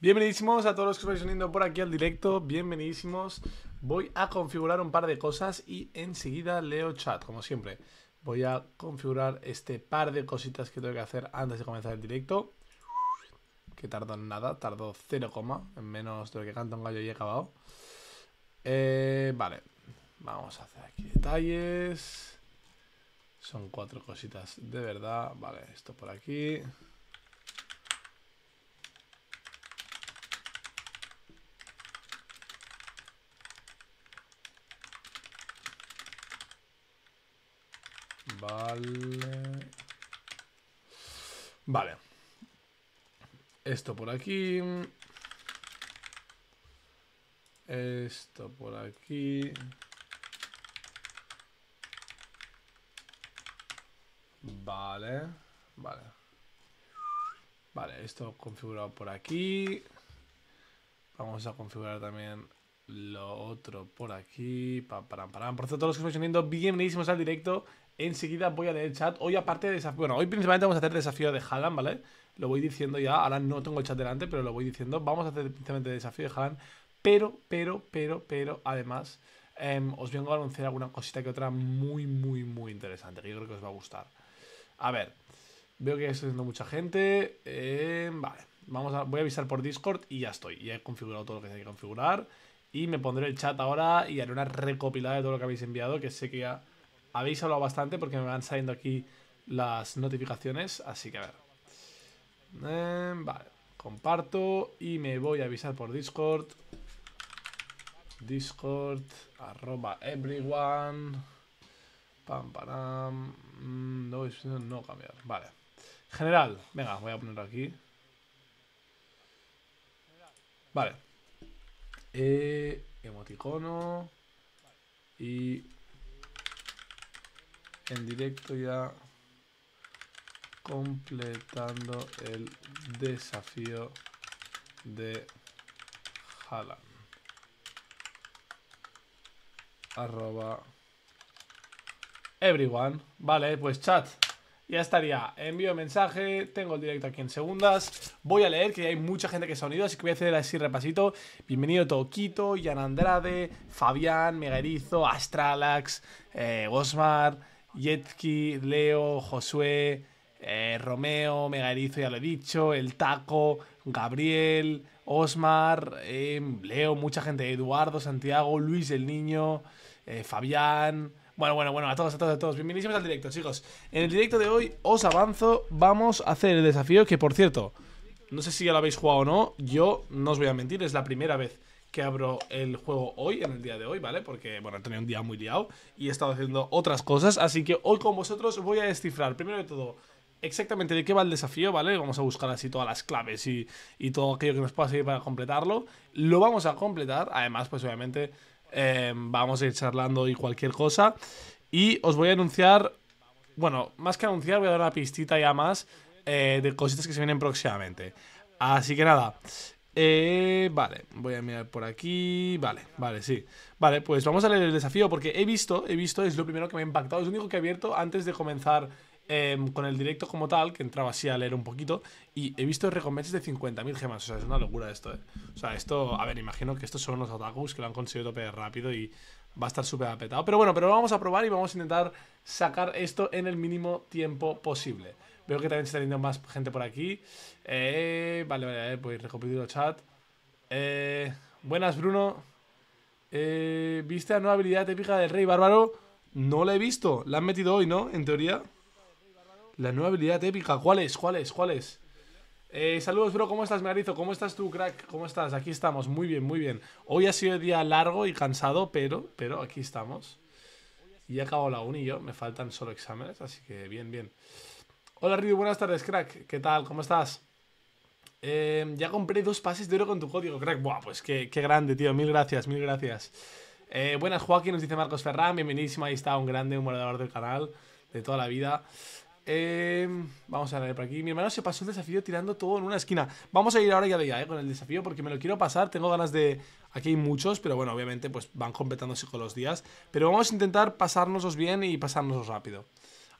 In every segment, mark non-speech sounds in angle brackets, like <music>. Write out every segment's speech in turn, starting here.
Bienvenidísimos a todos los que os vais uniendo por aquí al directo, bienvenidísimos. Voy a configurar un par de cosas y enseguida leo chat, como siempre. Voy a configurar este par de cositas que tengo que hacer antes de comenzar el directo. Que tardó nada, Tardó 0, en menos de lo que canta un gallo y he acabado. Eh, vale, vamos a hacer aquí detalles. Son cuatro cositas de verdad. Vale, esto por aquí. Vale. Esto por aquí. Esto por aquí. Vale. Vale. Vale, esto configurado por aquí. Vamos a configurar también lo otro por aquí. para Por cierto, todos los que están viendo, bienvenidos al directo. Enseguida voy a leer el chat. Hoy, aparte de desafío. Bueno, hoy principalmente vamos a hacer desafío de Halan ¿vale? Lo voy diciendo ya. Ahora no tengo el chat delante, pero lo voy diciendo. Vamos a hacer principalmente desafío de Halan Pero, pero, pero, pero, además, em, os vengo a anunciar alguna cosita que otra muy, muy, muy interesante. Que yo creo que os va a gustar. A ver. Veo que está viendo mucha gente. Em, vale. Vamos a, voy a avisar por Discord y ya estoy. Ya he configurado todo lo que tenía que configurar. Y me pondré el chat ahora y haré una recopilada de todo lo que habéis enviado, que sé que ya habéis hablado bastante porque me van saliendo aquí las notificaciones. Así que a ver. Em, vale, comparto y me voy a avisar por Discord. Discord, arroba everyone. Pam, pam mm, No, no cambiar. Vale. General, venga, voy a ponerlo aquí. Vale. Eh, emoticono. Y en directo ya completando el desafío de Halan Arroba everyone. Vale, pues chat ya estaría. Envío mensaje, tengo el directo aquí en segundas. Voy a leer que hay mucha gente que se ha unido, así que voy a hacer así repasito. Bienvenido Toquito, Jan Andrade, Fabián, Megarizo, Astralax, eh, Osmar, Yetki, Leo, Josué, eh, Romeo, Megarizo, ya lo he dicho, El Taco, Gabriel, Osmar, eh, Leo, mucha gente, Eduardo, Santiago, Luis el Niño, Fabián. Bueno, bueno, bueno, a todos, a todos, a todos. Bienvenidos al directo, chicos. En el directo de hoy os avanzo, vamos a hacer el desafío que, por cierto, no sé si ya lo habéis jugado o no, yo no os voy a mentir, es la primera vez que abro el juego hoy, en el día de hoy, ¿vale? Porque, bueno, he tenido un día muy liado y he estado haciendo otras cosas, así que hoy con vosotros voy a descifrar, primero de todo, exactamente de qué va el desafío, ¿vale? Vamos a buscar así todas las claves y, todo aquello que nos pueda servir para completarlo. Lo vamos a completar, además, pues obviamente Em, vamos a ir charlando y cualquier cosa. Y os voy a anunciar, bueno, más que anunciar, voy a dar una pistita ya más eh, de cositas que se vienen próximamente. Así que nada, eh, vale, voy a mirar por aquí. Vale, vale, sí. Vale, pues vamos a leer el desafío porque he visto, he visto, es lo primero que me ha impactado. Es lo único que he abierto antes de comenzar Em, con el directo como tal, que entraba así a leer un poquito, y he visto recompensas de 50.000 gemas. O sea, es una locura esto, ¿eh? O sea, esto, a ver, imagino que estos son los otakus que lo han conseguido tope rápido y va a estar súper apetado. Pero bueno, pero lo vamos a probar y vamos a intentar sacar esto en el mínimo tiempo posible. Veo que también se está viendo más gente por aquí. Eh, vale, vale, voy a recopilar el chat. Eh, buenas, Bruno. Eh, ¿Viste la nueva habilidad épica del Rey Bárbaro? No la he visto. La han metido hoy, ¿no? En teoría. La nueva habilidad épica. ¿Cuál es? ¿Cuál es? ¿Cuál es? Eh, saludos, bro. ¿Cómo estás, Marizo? ¿Cómo estás tú, crack? ¿Cómo estás? Aquí estamos. Muy bien, muy bien. Hoy ha sido día largo y cansado, pero, pero aquí estamos. Y he acabado la uni yo. Me faltan solo exámenes, así que bien, bien. Hola, Ridu. Buenas tardes, crack. ¿Qué tal? ¿Cómo estás? Eh, ya compré dos pases de oro con tu código, crack. Buah, pues qué, qué grande, tío. Mil gracias, mil gracias. Eh, buenas, Joaquín, nos dice Marcos Ferran. Bienvenidísimo. Ahí está un grande, un del canal de toda la vida. Em, vamos a ver por aquí. Mi hermano se pasó el desafío tirando todo en una esquina. Vamos a ir ahora ya de ya, eh, con el desafío, porque me lo quiero pasar. Tengo ganas de. Aquí hay muchos, pero bueno, obviamente, pues van completándose con los días. Pero vamos a intentar pasárnoslos bien y pasárnoslos rápido.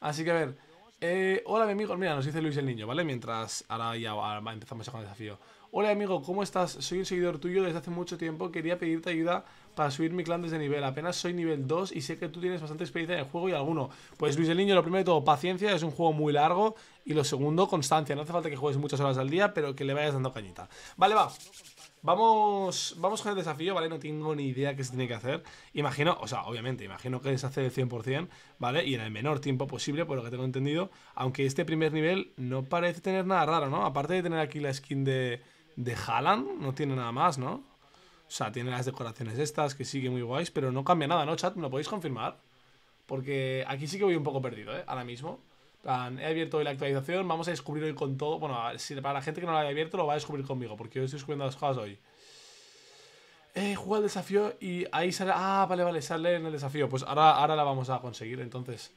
Así que a ver. Eh, hola, mi amigo. Mira, nos dice Luis el niño, ¿vale? Mientras ahora ya empezamos ya con el desafío. Hola, amigo, ¿cómo estás? Soy un seguidor tuyo desde hace mucho tiempo. Quería pedirte ayuda para subir mi clan desde nivel. Apenas soy nivel 2 y sé que tú tienes bastante experiencia en el juego y alguno. Pues Luis el Niño, lo primero de todo, paciencia, es un juego muy largo. Y lo segundo, constancia. No hace falta que juegues muchas horas al día, pero que le vayas dando cañita. Vale, va. Vamos, vamos con el desafío, ¿vale? No tengo ni idea qué se tiene que hacer. Imagino, o sea, obviamente, imagino que se hace el 100%, ¿vale? Y en el menor tiempo posible, por lo que tengo entendido. Aunque este primer nivel no parece tener nada raro, ¿no? Aparte de tener aquí la skin de, de no tiene nada más, ¿no? O sea, tiene las decoraciones estas, que sigue muy guays, pero no cambia nada, ¿no, chat? ¿Me lo podéis confirmar? Porque aquí sí que voy un poco perdido, ¿eh? Ahora mismo. Plan, he abierto hoy la actualización, vamos a descubrir hoy con todo. Bueno, para la gente que no lo haya abierto, lo va a descubrir conmigo, porque yo estoy descubriendo las cosas hoy. Eh, juega el desafío y ahí sale... Ah, vale, vale, sale en el desafío. Pues ahora, ahora la vamos a conseguir, entonces.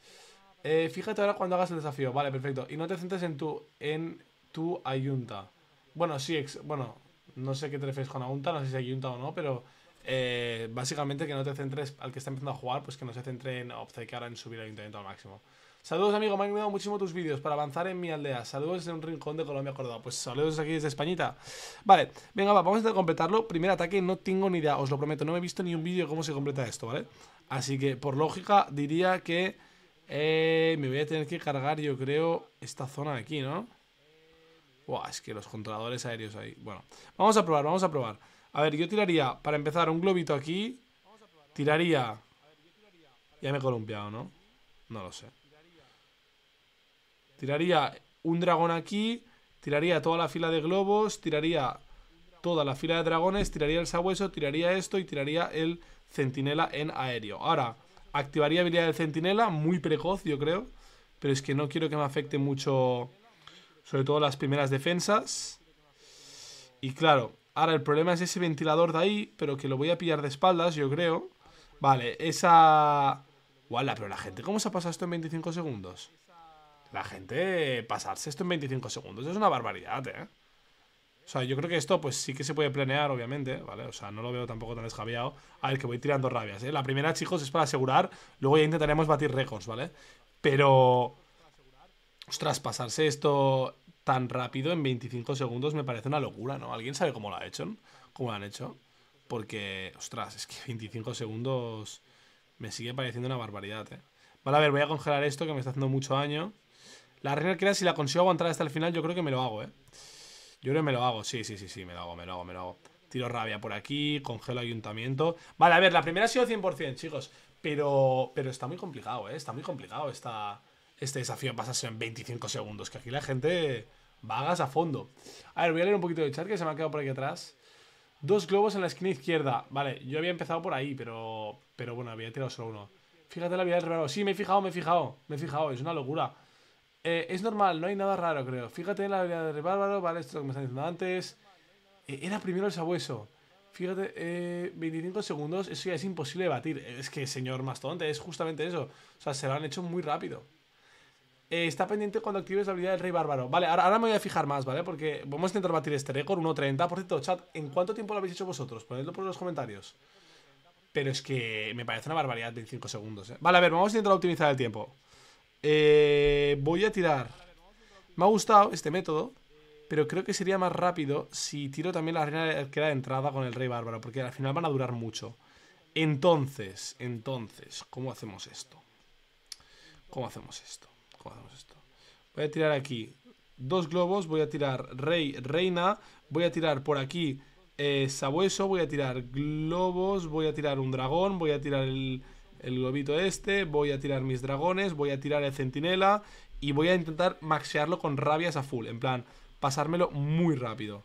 Eh, fíjate ahora cuando hagas el desafío. Vale, perfecto. Y no te centres en tu, en tu ayunta. Bueno, sí, bueno, no sé qué te refieres con unta, no sé si hay unta o no, pero eh, básicamente que no te centres al que está empezando a jugar, pues que no se centre en obcecar en subir el ayuntamiento al máximo. Saludos, amigo, me han ayudado muchísimo tus vídeos para avanzar en mi aldea. Saludos desde un rincón de Colombia, Córdoba. Pues saludos aquí desde Españita. Vale, venga, vamos a completarlo. Primer ataque, no tengo ni idea, os lo prometo. No me he visto ni un vídeo de cómo se completa esto, ¿vale? Así que, por lógica, diría que eh, me voy a tener que cargar, yo creo, esta zona de aquí, ¿no? Buah, es que los controladores aéreos ahí. Bueno, vamos a probar, vamos a probar. A ver, yo tiraría, para empezar, un globito aquí. Tiraría... Ya me he columpiado, ¿no? No lo sé. Tiraría un dragón aquí. Tiraría toda la fila de globos. Tiraría toda la fila de dragones. Tiraría el sabueso. Tiraría esto. Y tiraría el centinela en aéreo. Ahora, activaría habilidad del centinela. Muy precoz, yo creo. Pero es que no quiero que me afecte mucho sobre todo las primeras defensas. Y claro, ahora el problema es ese ventilador de ahí, pero que lo voy a pillar de espaldas, yo creo. Vale, esa... Wala, pero la gente, ¿cómo se ha pasado esto en 25 segundos? La gente, pasarse esto en 25 segundos es una barbaridad, ¿eh? O sea, yo creo que esto, pues sí que se puede planear, obviamente, ¿vale? O sea, no lo veo tampoco tan descabellado. A ver, que voy tirando rabias, ¿eh? La primera, chicos, es para asegurar. Luego ya intentaremos batir récords, ¿vale? Pero... Ostras, pasarse esto tan rápido en 25 segundos me parece una locura, ¿no? ¿Alguien sabe cómo lo ha hecho? ¿Cómo lo han hecho? Porque, ostras, es que 25 segundos me sigue pareciendo una barbaridad, ¿eh? Vale, a ver, voy a congelar esto que me está haciendo mucho daño. La reina arquera, si la consigo aguantar hasta el final, yo creo que me lo hago, ¿eh? Yo creo que me lo hago, sí, sí, sí, sí, me lo hago, me lo hago, me lo hago. Tiro rabia por aquí, congelo ayuntamiento. Vale, a ver, la primera ha sido 100%, chicos. Pero, pero está muy complicado, ¿eh? Está muy complicado esta, este desafío ser en 25 segundos, que aquí la gente vagas a fondo. A ver, voy a leer un poquito de chat que se me ha quedado por aquí atrás. Dos globos en la esquina izquierda. Vale, yo había empezado por ahí, pero pero bueno, había tirado solo uno. Fíjate la vida del raro. Sí, me he fijado, me he fijado. Me he fijado, es una locura. Eh, es normal, no hay nada raro, creo. Fíjate en la vida del bárbaro, vale, esto que me están diciendo antes. Eh, era primero el sabueso. Fíjate, eh, 25 segundos, eso ya es imposible de batir. Es que, señor Mastonte, es justamente eso. O sea, se lo han hecho muy rápido. Eh, está pendiente cuando actives la habilidad del Rey Bárbaro. Vale, ahora, me voy a fijar más, ¿vale? Porque vamos a intentar batir este récord, 1.30. Por chat, ¿en cuánto tiempo lo habéis hecho vosotros? Ponedlo por los comentarios. Pero es que me parece una barbaridad de 5 segundos, ¿eh? Vale, a ver, vamos a intentar optimizar el tiempo. Eh, voy a tirar. Me ha gustado este método, pero creo que sería más rápido si tiro también la arena que era de entrada con el Rey Bárbaro, porque al final van a durar mucho. Entonces, entonces, ¿cómo hacemos esto? ¿Cómo hacemos esto? esto? Voy a tirar aquí dos globos, voy a tirar rey, reina, voy a tirar por aquí eh, sabueso, voy a tirar globos, voy a tirar un dragón, voy a tirar el, globito este, voy a tirar mis dragones, voy a tirar el centinela y voy a intentar maxearlo con rabias a full, en plan, pasármelo muy rápido.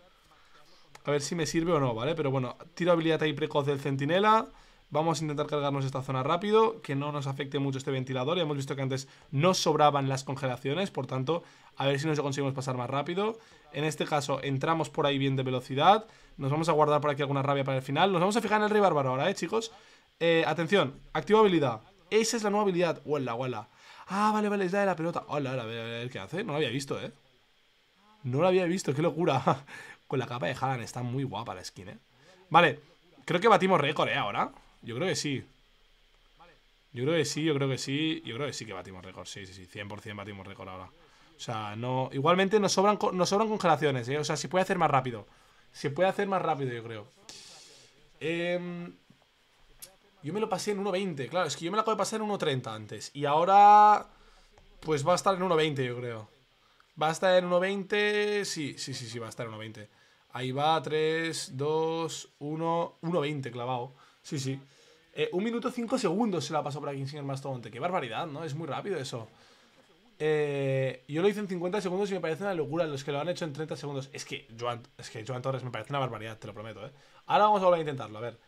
A ver si me sirve o no, ¿vale? Pero bueno, tiro habilidad ahí precoz del centinela... Vamos a intentar cargarnos esta zona rápido, que no nos afecte mucho este ventilador. Ya hemos visto que antes no sobraban las congelaciones, por tanto, a ver si nos conseguimos pasar más rápido. En este caso, entramos por ahí bien de velocidad. Nos vamos a guardar por aquí alguna rabia para el final. Nos vamos a fijar en el Rey Bárbaro ahora, ¿eh, chicos? Eh, atención, activa habilidad. Esa es la nueva habilidad. Huela, huela. Ah, vale, vale, es la de la pelota. Hola, hola, a ver, qué hace. No lo había visto, ¿eh? No lo había visto, qué locura. <laughs> Con la capa de jalan está muy guapa la skin, ¿eh? Vale, creo que batimos récord, ¿eh? Ahora. Yo creo que sí. Yo creo que sí, yo creo que sí. Yo creo que sí que batimos récord. Sí, sí, sí. 100% batimos récord ahora. O sea, no. Igualmente nos sobran, sobran congelaciones, ¿eh? O sea, se puede hacer más rápido. Se puede hacer más rápido, yo creo. Em, yo me lo pasé en 1.20. Claro, es que yo me la acabo de pasar en 1.30 antes. Y ahora. Pues va a estar en 1.20, yo creo. Va a estar en 1.20. Sí, sí, sí, sí, va a estar en 1.20. Ahí va, 3, 2, 1. 1.20 clavado. Sí, sí. Eh, un minuto cinco segundos se la pasado por aquí sin el Mastodonte. Qué barbaridad, ¿no? Es muy rápido eso. Eh, yo lo hice en 50 segundos y me parece una locura los que lo han hecho en 30 segundos. Es que Joan, que Joan Torres me parece una barbaridad, te lo prometo, ¿eh? Ahora vamos a volver a intentarlo, a ver.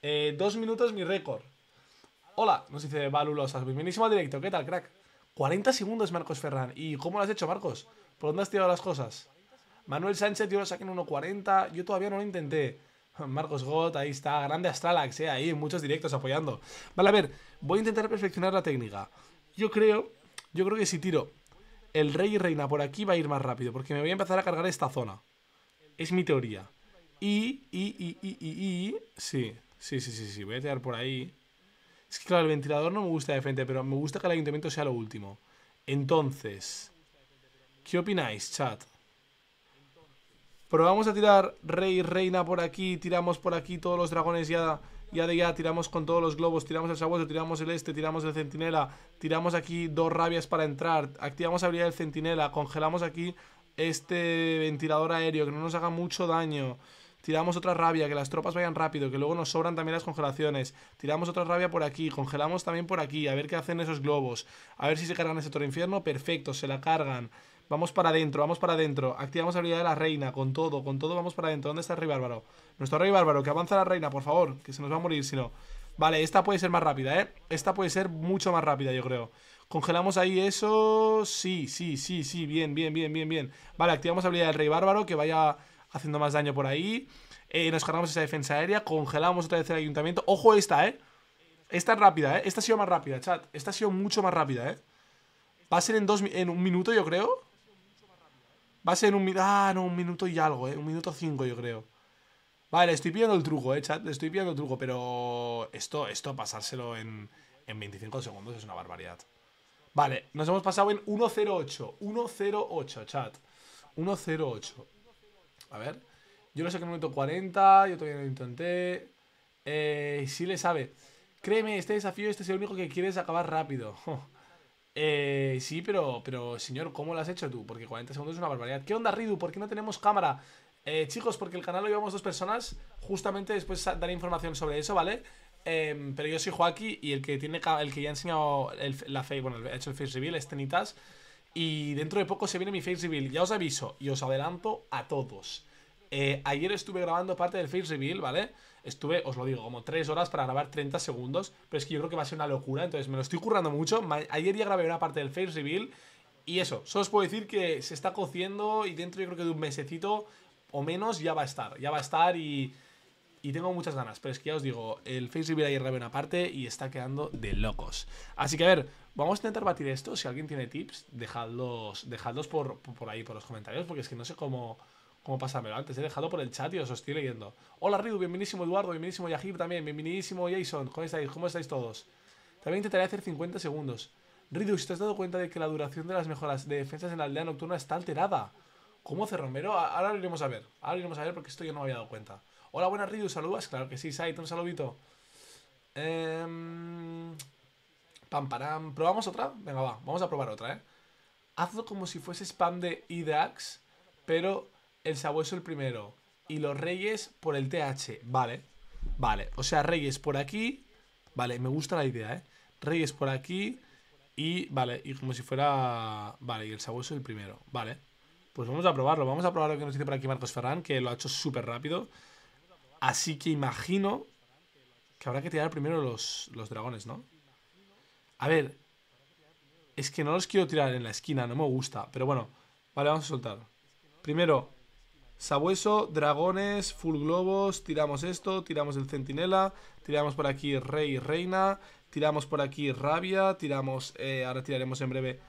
Eh, dos minutos mi récord. Hola, nos dice Valulosa. Bienvenido al directo, ¿qué tal, crack? 40 segundos, Marcos Ferran. ¿Y cómo lo has hecho, Marcos? ¿Por dónde has tirado las cosas? Manuel Sánchez, yo lo saqué en 1.40. Yo todavía no lo intenté. <laughs> Marcos Gott, ahí está. Grande Astralax, ¿eh? ahí, muchos directos apoyando. Vale, a ver, voy a intentar perfeccionar la técnica. Yo creo, yo creo que si tiro el rey y reina por aquí va a ir más rápido, porque me voy a empezar a cargar esta zona. Es mi teoría. Y, y, y, y, y, y... Sí, sí, sí, sí, sí, voy a tirar por ahí. Es que, claro, el ventilador no me gusta de frente, pero me gusta que el ayuntamiento sea lo último. Entonces, ¿qué opináis, chat? Probamos a tirar rey, reina por aquí, tiramos por aquí todos los dragones ya, ya de ya, tiramos con todos los globos, tiramos el sabueso, tiramos el este, tiramos el centinela, tiramos aquí dos rabias para entrar, activamos habilidad del centinela, congelamos aquí este ventilador aéreo, que no nos haga mucho daño. Tiramos otra rabia, que las tropas vayan rápido, que luego nos sobran también las congelaciones. Tiramos otra rabia por aquí, congelamos también por aquí, a ver qué hacen esos globos. A ver si se cargan ese torre infierno, perfecto, se la cargan. Vamos para adentro, vamos para adentro. Activamos la habilidad de la reina, con todo, con todo vamos para adentro. ¿Dónde está el rey bárbaro? Nuestro rey bárbaro, que avanza la reina, por favor, que se nos va a morir si no. Vale, esta puede ser más rápida, ¿eh? Esta puede ser mucho más rápida, yo creo. Congelamos ahí eso... Sí, sí, sí, sí, bien, bien, bien, bien, bien. Vale, activamos la habilidad del rey bárbaro, que vaya haciendo más daño por ahí. Eh, nos cargamos esa defensa aérea, congelamos otra vez el ayuntamiento. ¡Ojo esta, eh! Esta es rápida, ¿eh? Esta ha sido más rápida, chat. Esta ha sido mucho más rápida, ¿eh? Va a ser en, dos, en un minuto, yo creo. Va a ser un... Ah, no, un minuto y algo, ¿eh? Un minuto cinco, yo creo. Vale, estoy pillando el truco, ¿eh, chat? Estoy pillando el truco, pero... Esto, esto pasárselo en, en 25 segundos es una barbaridad. Vale, nos hemos pasado en 1.08. 1.08, chat. 1.08. A ver. Yo lo sé que en un minuto 40, yo todavía no intenté. Eh, sí le sabe. Créeme, este desafío, este es el único que quieres acabar rápido. <laughs> Eh, sí, pero, pero señor, ¿cómo lo has hecho tú? Porque 40 segundos es una barbaridad. ¿Qué onda, Ridu? ¿Por qué no tenemos cámara? Eh, chicos, porque el canal lo llevamos dos personas. Justamente después daré información sobre eso, ¿vale? Em, pero yo soy Joaquín y el que tiene el que ya ha enseñado la face, bueno, ha hecho el face reveal es Tenitas. Y dentro de poco se viene mi face reveal. Ya os aviso y os adelanto a todos. Eh, ayer estuve grabando parte del face reveal, ¿vale? vale estuve, os lo digo, como 3 horas para grabar 30 segundos, pero es que yo creo que va a ser una locura, entonces me lo estoy currando mucho. Ayer ya grabé una parte del face reveal y eso, solo os puedo decir que se está cociendo y dentro yo creo que de un mesecito o menos ya va a estar, ya va a estar y, y tengo muchas ganas, pero es que ya os digo, el face reveal ayer grabé una parte y está quedando de locos. Así que a ver, vamos a intentar batir esto, si alguien tiene tips, dejadlos, dejadlos por, por ahí, por los comentarios, porque es que no sé cómo ¿Cómo pasármelo? Antes he dejado por el chat y os estoy leyendo. Hola Ridu, bienvenido Eduardo, bienvenido Yajib también, bienvenidísimo Jason. ¿Cómo estáis? ¿Cómo estáis todos? También intentaré hacer 50 segundos. Ridu, si te has dado cuenta de que la duración de las mejoras de defensas en la aldea nocturna está alterada. ¿Cómo hace Romero? Ahora lo iremos a ver. Ahora lo iremos a ver porque esto yo no me había dado cuenta. Hola, buenas Ridu, saludas. Claro que sí, Sait, un saludito. Eh... Pam, ¿Probamos otra? Venga, va. Vamos a probar otra, ¿eh? Hazlo como si fuese spam de IDAX, pero el sabueso el primero y los reyes por el TH. Vale, vale. O sea, reyes por aquí. Vale, me gusta la idea, ¿eh? Reyes por aquí y, vale, y como si fuera... Vale, y el sabueso el primero. Vale. Pues vamos a probarlo. Vamos a probar lo que nos dice por aquí Marcos Ferran, que lo ha hecho súper rápido. Así que imagino que habrá que tirar primero los, los dragones, ¿no? A ver, es que no los quiero tirar en la esquina, no me gusta. Pero bueno, vale, vamos a soltar. Primero, Sabueso, dragones, full globos, tiramos esto, tiramos el centinela, tiramos por aquí rey y reina, tiramos por aquí rabia, tiramos, eh, ahora tiraremos en breve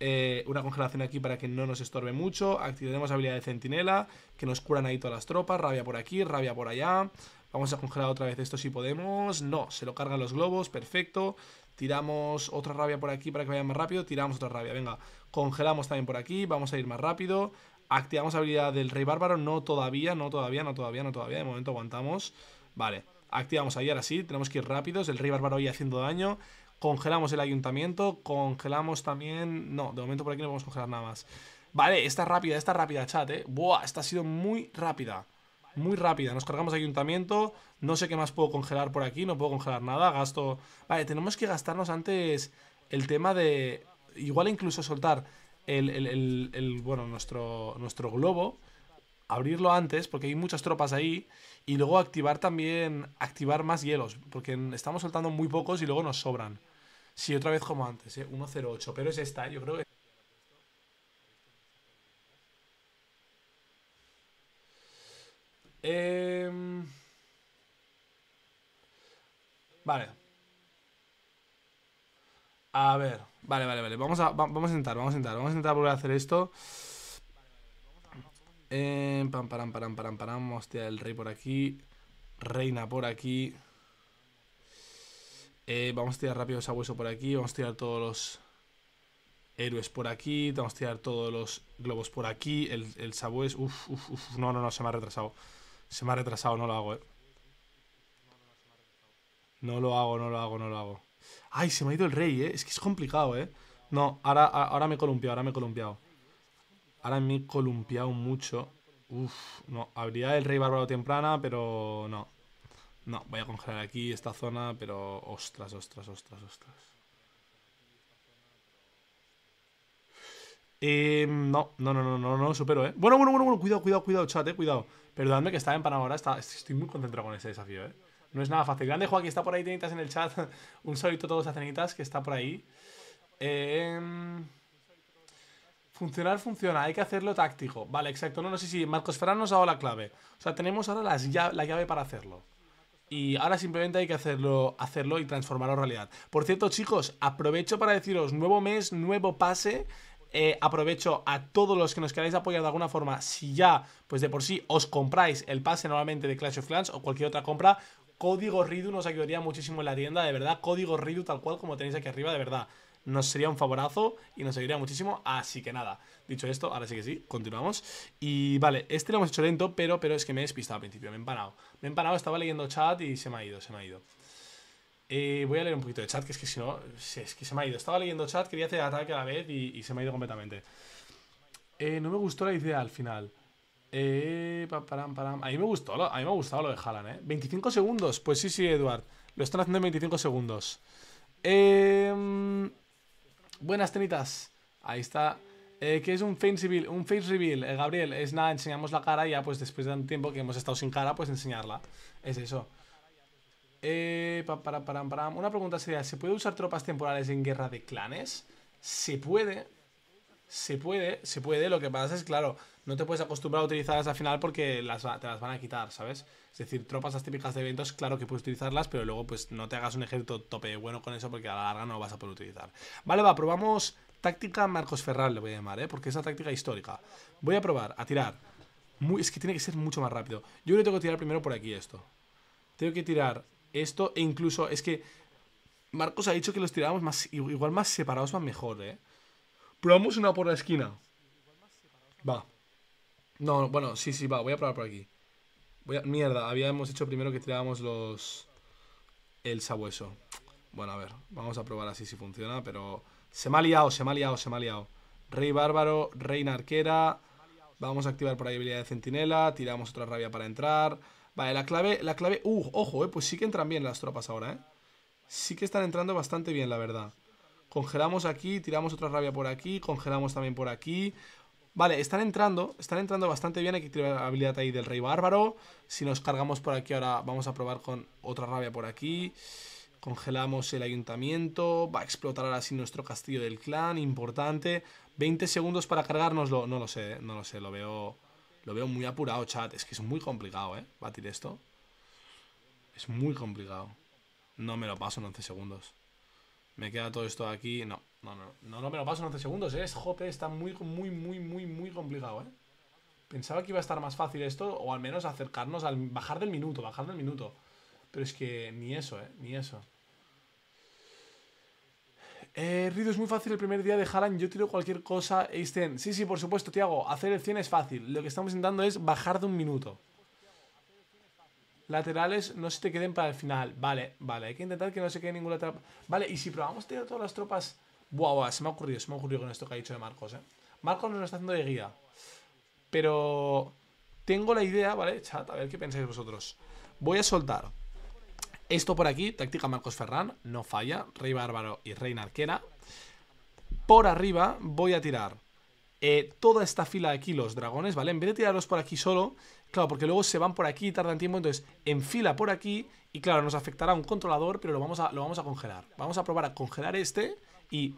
eh, una congelación aquí para que no nos estorbe mucho, activaremos habilidad de centinela, que nos curan ahí todas las tropas, rabia por aquí, rabia por allá, vamos a congelar otra vez esto si podemos, no, se lo cargan los globos, perfecto, tiramos otra rabia por aquí para que vaya más rápido, tiramos otra rabia, venga, congelamos también por aquí, vamos a ir más rápido, Activamos habilidad del Rey Bárbaro. No todavía, no todavía, no todavía, no todavía. De momento aguantamos. Vale. Activamos ahí, ahora sí. Tenemos que ir rápidos. El Rey Bárbaro ahí haciendo daño. Congelamos el ayuntamiento. Congelamos también... No, de momento por aquí no podemos congelar nada más. Vale, esta rápida, esta rápida, chat, eh. Buah, esta ha sido muy rápida. Muy rápida. Nos cargamos ayuntamiento. No sé qué más puedo congelar por aquí. No puedo congelar nada. Gasto... Vale, tenemos que gastarnos antes el tema de... Igual incluso soltar el, el, el, bueno, nuestro, nuestro globo, abrirlo antes, porque hay muchas tropas ahí, y luego activar también, activar más hielos, porque estamos soltando muy pocos y luego nos sobran. si, otra vez como antes, ¿eh? 1.08, pero es esta, yo creo que... Em, vale, a ver, vale, vale, vale. Vamos a, vamos a intentar, vamos a intentar. Vamos a intentar volver a hacer esto. Vamos eh, pam, tirar el rey por aquí. Reina por aquí. Eh, vamos a tirar rápido el hueso por aquí. Vamos a tirar todos los héroes por aquí. Vamos a tirar todos los globos por aquí. El, el Uff, Uf, uf, uf. No, no, no, se me ha retrasado. Se me ha retrasado, no lo hago, eh. No lo hago, no lo hago, no lo hago. Ay, se me ha ido el rey, ¿eh? Es que es complicado, ¿eh? No, ahora, ahora me he columpiado, ahora me he columpiado. Ahora me he columpiado mucho. Uf, no. habría el rey bárbaro temprana, pero no. No, voy a congelar aquí esta zona, pero... Ostras, ostras, ostras, ostras. Eh, no, no, no, no, no, no, supero, eh. Bueno, bueno, bueno, bueno, cuidado, cuidado, cuidado, chat, eh, cuidado. Perdóname que estaba Panamá, ahora, estoy muy concentrado con ese desafío, eh. No es nada fácil. Grande Joaquín está por ahí, Tenitas en el chat. <laughs> Un solito a todos a Tenitas que está por ahí. Eh, funcionar funciona, hay que hacerlo táctico. Vale, exacto. No, no sé si Marcos Ferran nos ha dado la clave. O sea, tenemos ahora las la llave para hacerlo. Y ahora simplemente hay que hacerlo, hacerlo y transformarlo en realidad. Por cierto, chicos, aprovecho para deciros, nuevo mes, nuevo pase. Eh, aprovecho a todos los que nos queráis apoyar de alguna forma, si ya, pues de por sí, os compráis el pase normalmente de Clash of Clans o cualquier otra compra, Código Ridu nos ayudaría muchísimo en la tienda, de verdad. Código Ridu tal cual como tenéis aquí arriba, de verdad. Nos sería un favorazo y nos ayudaría muchísimo. Así que nada, dicho esto, ahora sí que sí, continuamos. Y vale, este lo hemos hecho lento, pero, pero es que me he despistado al principio, me he empanado. Me he empanado, estaba leyendo chat y se me ha ido, se me ha ido. Eh, voy a leer un poquito de chat, que es que si no, es que se me ha ido. Estaba leyendo chat, quería hacer ataque a la vez y, se me ha ido completamente. Eh, no me gustó la idea al final. Eh, pa, param, param. A mí me gustó, a mí me ha gustado lo de jalan ¿eh? 25 segundos. Pues sí, sí, Eduard. Lo están haciendo en 25 segundos. Eh, buenas tenitas. Ahí está. Eh, ¿Qué es un face reveal? Un face reveal, eh, Gabriel, es nada, enseñamos la cara ya pues después de un tiempo que hemos estado sin cara, pues enseñarla. Es eso. Eh, para, para. Una pregunta sería, ¿se puede usar tropas temporales en guerra de clanes? Se puede. Se puede, se puede. Lo que pasa es, claro, no te puedes acostumbrar a utilizarlas al final porque las, te las van a quitar, ¿sabes? Es decir, tropas las típicas de eventos, claro que puedes utilizarlas, pero luego pues no te hagas un ejército tope bueno con eso porque a la larga no lo vas a poder utilizar. Vale, va, probamos táctica Marcos Ferral, le voy a llamar, ¿eh? Porque es una táctica histórica. Voy a probar, a tirar. es que tiene que ser mucho más rápido. Yo creo que tengo que tirar primero por aquí esto. Tengo que tirar esto e incluso es que Marcos ha dicho que los tiramos más, igual más separados, va mejor, ¿eh? Probamos una por la esquina. Va. No, bueno, sí, sí, va, voy a probar por aquí. mierda, habíamos hecho primero que tirábamos los... El sabueso. Bueno, a ver, vamos a probar así si funciona, pero... Se me ha liado, se me ha liado, se me ha liado. Rey bárbaro, reina arquera. Vamos a activar por ahí habilidad de centinela. Tiramos otra rabia para entrar. Vale, la clave, la clave... Uh, ojo, eh, pues sí que entran bien las tropas ahora, eh. Sí que están entrando bastante bien, la verdad. Congelamos aquí, tiramos otra rabia por aquí, congelamos también por aquí. Vale, están entrando, están entrando bastante bien. Hay que activar la habilidad ahí del Rey Bárbaro. Si nos cargamos por aquí ahora, vamos a probar con otra rabia por aquí. Congelamos el ayuntamiento. Va a explotar ahora sí nuestro castillo del clan. Importante. 20 segundos para cargárnoslo. No lo sé, eh, no lo sé. Lo veo, lo veo muy apurado, chat. Es que es muy complicado, ¿eh? Batir esto. Es muy complicado. No me lo paso en 11 segundos. Me queda todo esto aquí. No, no, no, no, no me lo paso en 11 segundos, ¿eh? Jope, está muy, muy, muy, muy, muy complicado, ¿eh? Pensaba que iba a estar más fácil esto, o al menos acercarnos al. bajar del minuto, bajar del minuto. Pero es que ni eso, ¿eh? Ni eso. Eh, Rido, es muy fácil el primer día de Haaland. Yo tiro cualquier cosa, Einstein. Sí, sí, por supuesto, Tiago. Hacer el 100 es fácil. Lo que estamos intentando es bajar de un minuto laterales no se te queden para el final. Vale, vale, hay que intentar que no se quede ninguna lateral. Vale, y si probamos tirar todas las tropas... Buah, se me ha ocurrido, se me ha ocurrido con esto que ha dicho de Marcos, eh. Marcos nos lo está haciendo de guía. Pero tengo la idea, ¿vale? Chat, a ver qué pensáis vosotros. Voy a soltar esto por aquí, táctica Marcos Ferran, no falla, Rey Bárbaro y Reina Arquera. Por arriba voy a tirar eh, toda esta fila de aquí, los dragones, ¿vale? En vez de tirarlos por aquí solo, Claro, porque luego se van por aquí y tardan tiempo, entonces enfila por aquí y claro, nos afectará un controlador, pero lo vamos a, lo vamos a congelar. Vamos a probar a congelar este y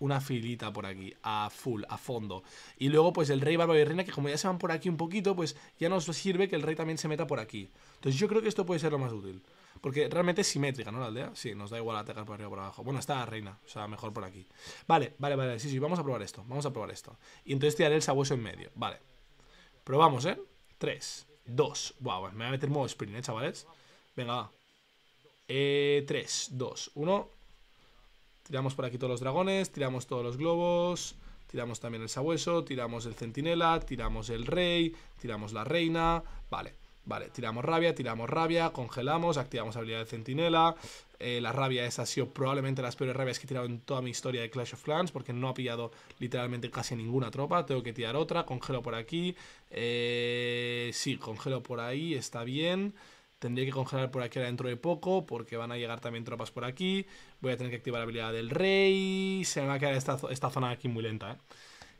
una filita por aquí, a full, a fondo. Y luego, pues el rey, bárbaro y reina, que como ya se van por aquí un poquito, pues ya nos sirve que el rey también se meta por aquí. Entonces yo creo que esto puede ser lo más útil. Porque realmente es simétrica, ¿no? La aldea. Sí, nos da igual atacar por arriba o por abajo. Bueno, está la reina, o sea, mejor por aquí. Vale, vale, vale, sí, sí, vamos a probar esto, vamos a probar esto. Y entonces tiraré el sabueso en medio, vale. Probamos, ¿eh? 3, 2. Wow, me voy a meter modo sprint, ¿eh, chavales? Venga, va. 3, 2, 1. Tiramos por aquí todos los dragones, tiramos todos los globos, tiramos también el sabueso, tiramos el centinela, tiramos el rey, tiramos la reina. Vale, vale, tiramos rabia, tiramos rabia, congelamos, activamos habilidad de centinela, eh, la rabia esa ha sido probablemente las peores rabias que he tirado en toda mi historia de Clash of Clans, porque no ha pillado literalmente casi ninguna tropa. Tengo que tirar otra, congelo por aquí. Eh, sí, congelo por ahí, está bien. Tendría que congelar por aquí dentro de poco, porque van a llegar también tropas por aquí. Voy a tener que activar la habilidad del rey. Se me va a quedar esta, esta zona aquí muy lenta, ¿eh?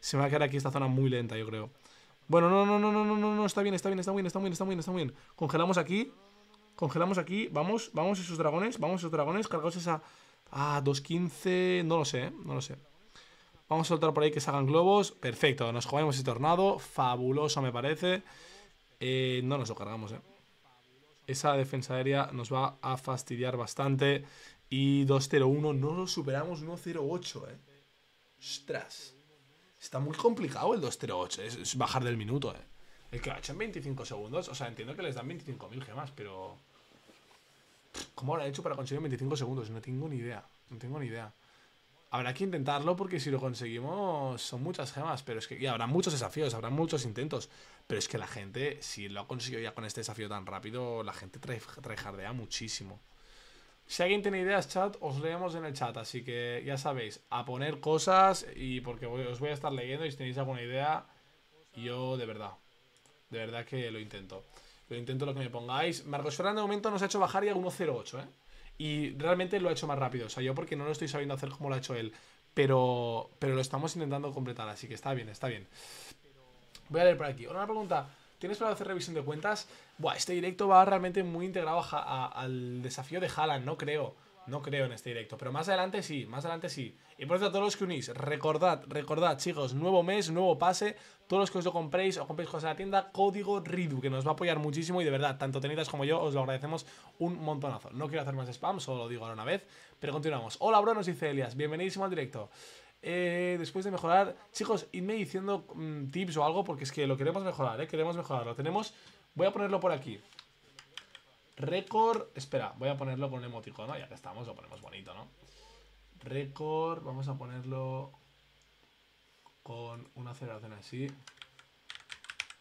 Se me va a quedar aquí esta zona muy lenta, yo creo. Bueno, no, no, no, no, no, no, no, está bien, está bien, está bien, está bien, está bien, está bien. Congelamos aquí. Congelamos aquí, vamos, vamos esos dragones, vamos esos dragones, cargaos esa... Ah, 2.15, no lo sé, ¿eh? no lo sé. Vamos a soltar por ahí que salgan globos. Perfecto, nos jugamos ese tornado. Fabuloso, me parece. Eh, no nos lo cargamos, eh. Esa defensa aérea nos va a fastidiar bastante. Y 2'01". no lo superamos 1'08". eh. Ostras. Está muy complicado el 2'08". ¿eh? es bajar del minuto, eh. El que lo ha hecho en 25 segundos, o sea, entiendo que les dan 25.000 gemas, pero... ¿Cómo lo ha hecho para conseguir 25 segundos? No tengo ni idea, no tengo ni idea. Habrá que intentarlo porque si lo conseguimos son muchas gemas, pero es que y habrá muchos desafíos, habrá muchos intentos. Pero es que la gente, si lo ha conseguido ya con este desafío tan rápido, la gente jardea muchísimo. Si alguien tiene ideas, chat, os leemos en el chat. Así que ya sabéis, a poner cosas y porque os voy a estar leyendo y si tenéis alguna idea, yo de verdad, de verdad que lo intento. Lo intento lo que me pongáis. Marcos Ferran de momento nos ha hecho bajar y a 1.08, ¿eh? Y realmente lo ha hecho más rápido. O sea, yo porque no lo estoy sabiendo hacer como lo ha hecho él. Pero, pero lo estamos intentando completar, así que está bien, está bien. Voy a leer por aquí. Una pregunta. ¿Tienes para hacer revisión de cuentas? Buah, este directo va realmente muy integrado al desafío de Haaland, no creo. No creo en este directo, pero más adelante sí, más adelante sí. Y por eso a todos los que unís, recordad, recordad, chicos, nuevo mes, nuevo pase, todos los que os lo compréis o compréis cosas en la tienda, código RIDU, que nos va a apoyar muchísimo y de verdad, tanto Tenidas como yo os lo agradecemos un montonazo. No quiero hacer más spam, solo lo digo ahora una vez, pero continuamos. Hola, bro, nos dice Elias, bienvenidísimo al directo. Eh, después de mejorar, chicos, idme diciendo mm, tips o algo porque es que lo queremos mejorar, ¿eh? Queremos mejorarlo. Tenemos, voy a ponerlo por aquí. Record... espera, voy a ponerlo con un emoticono, ya que estamos, lo ponemos bonito, ¿no? Record... vamos a ponerlo con una aceleración así.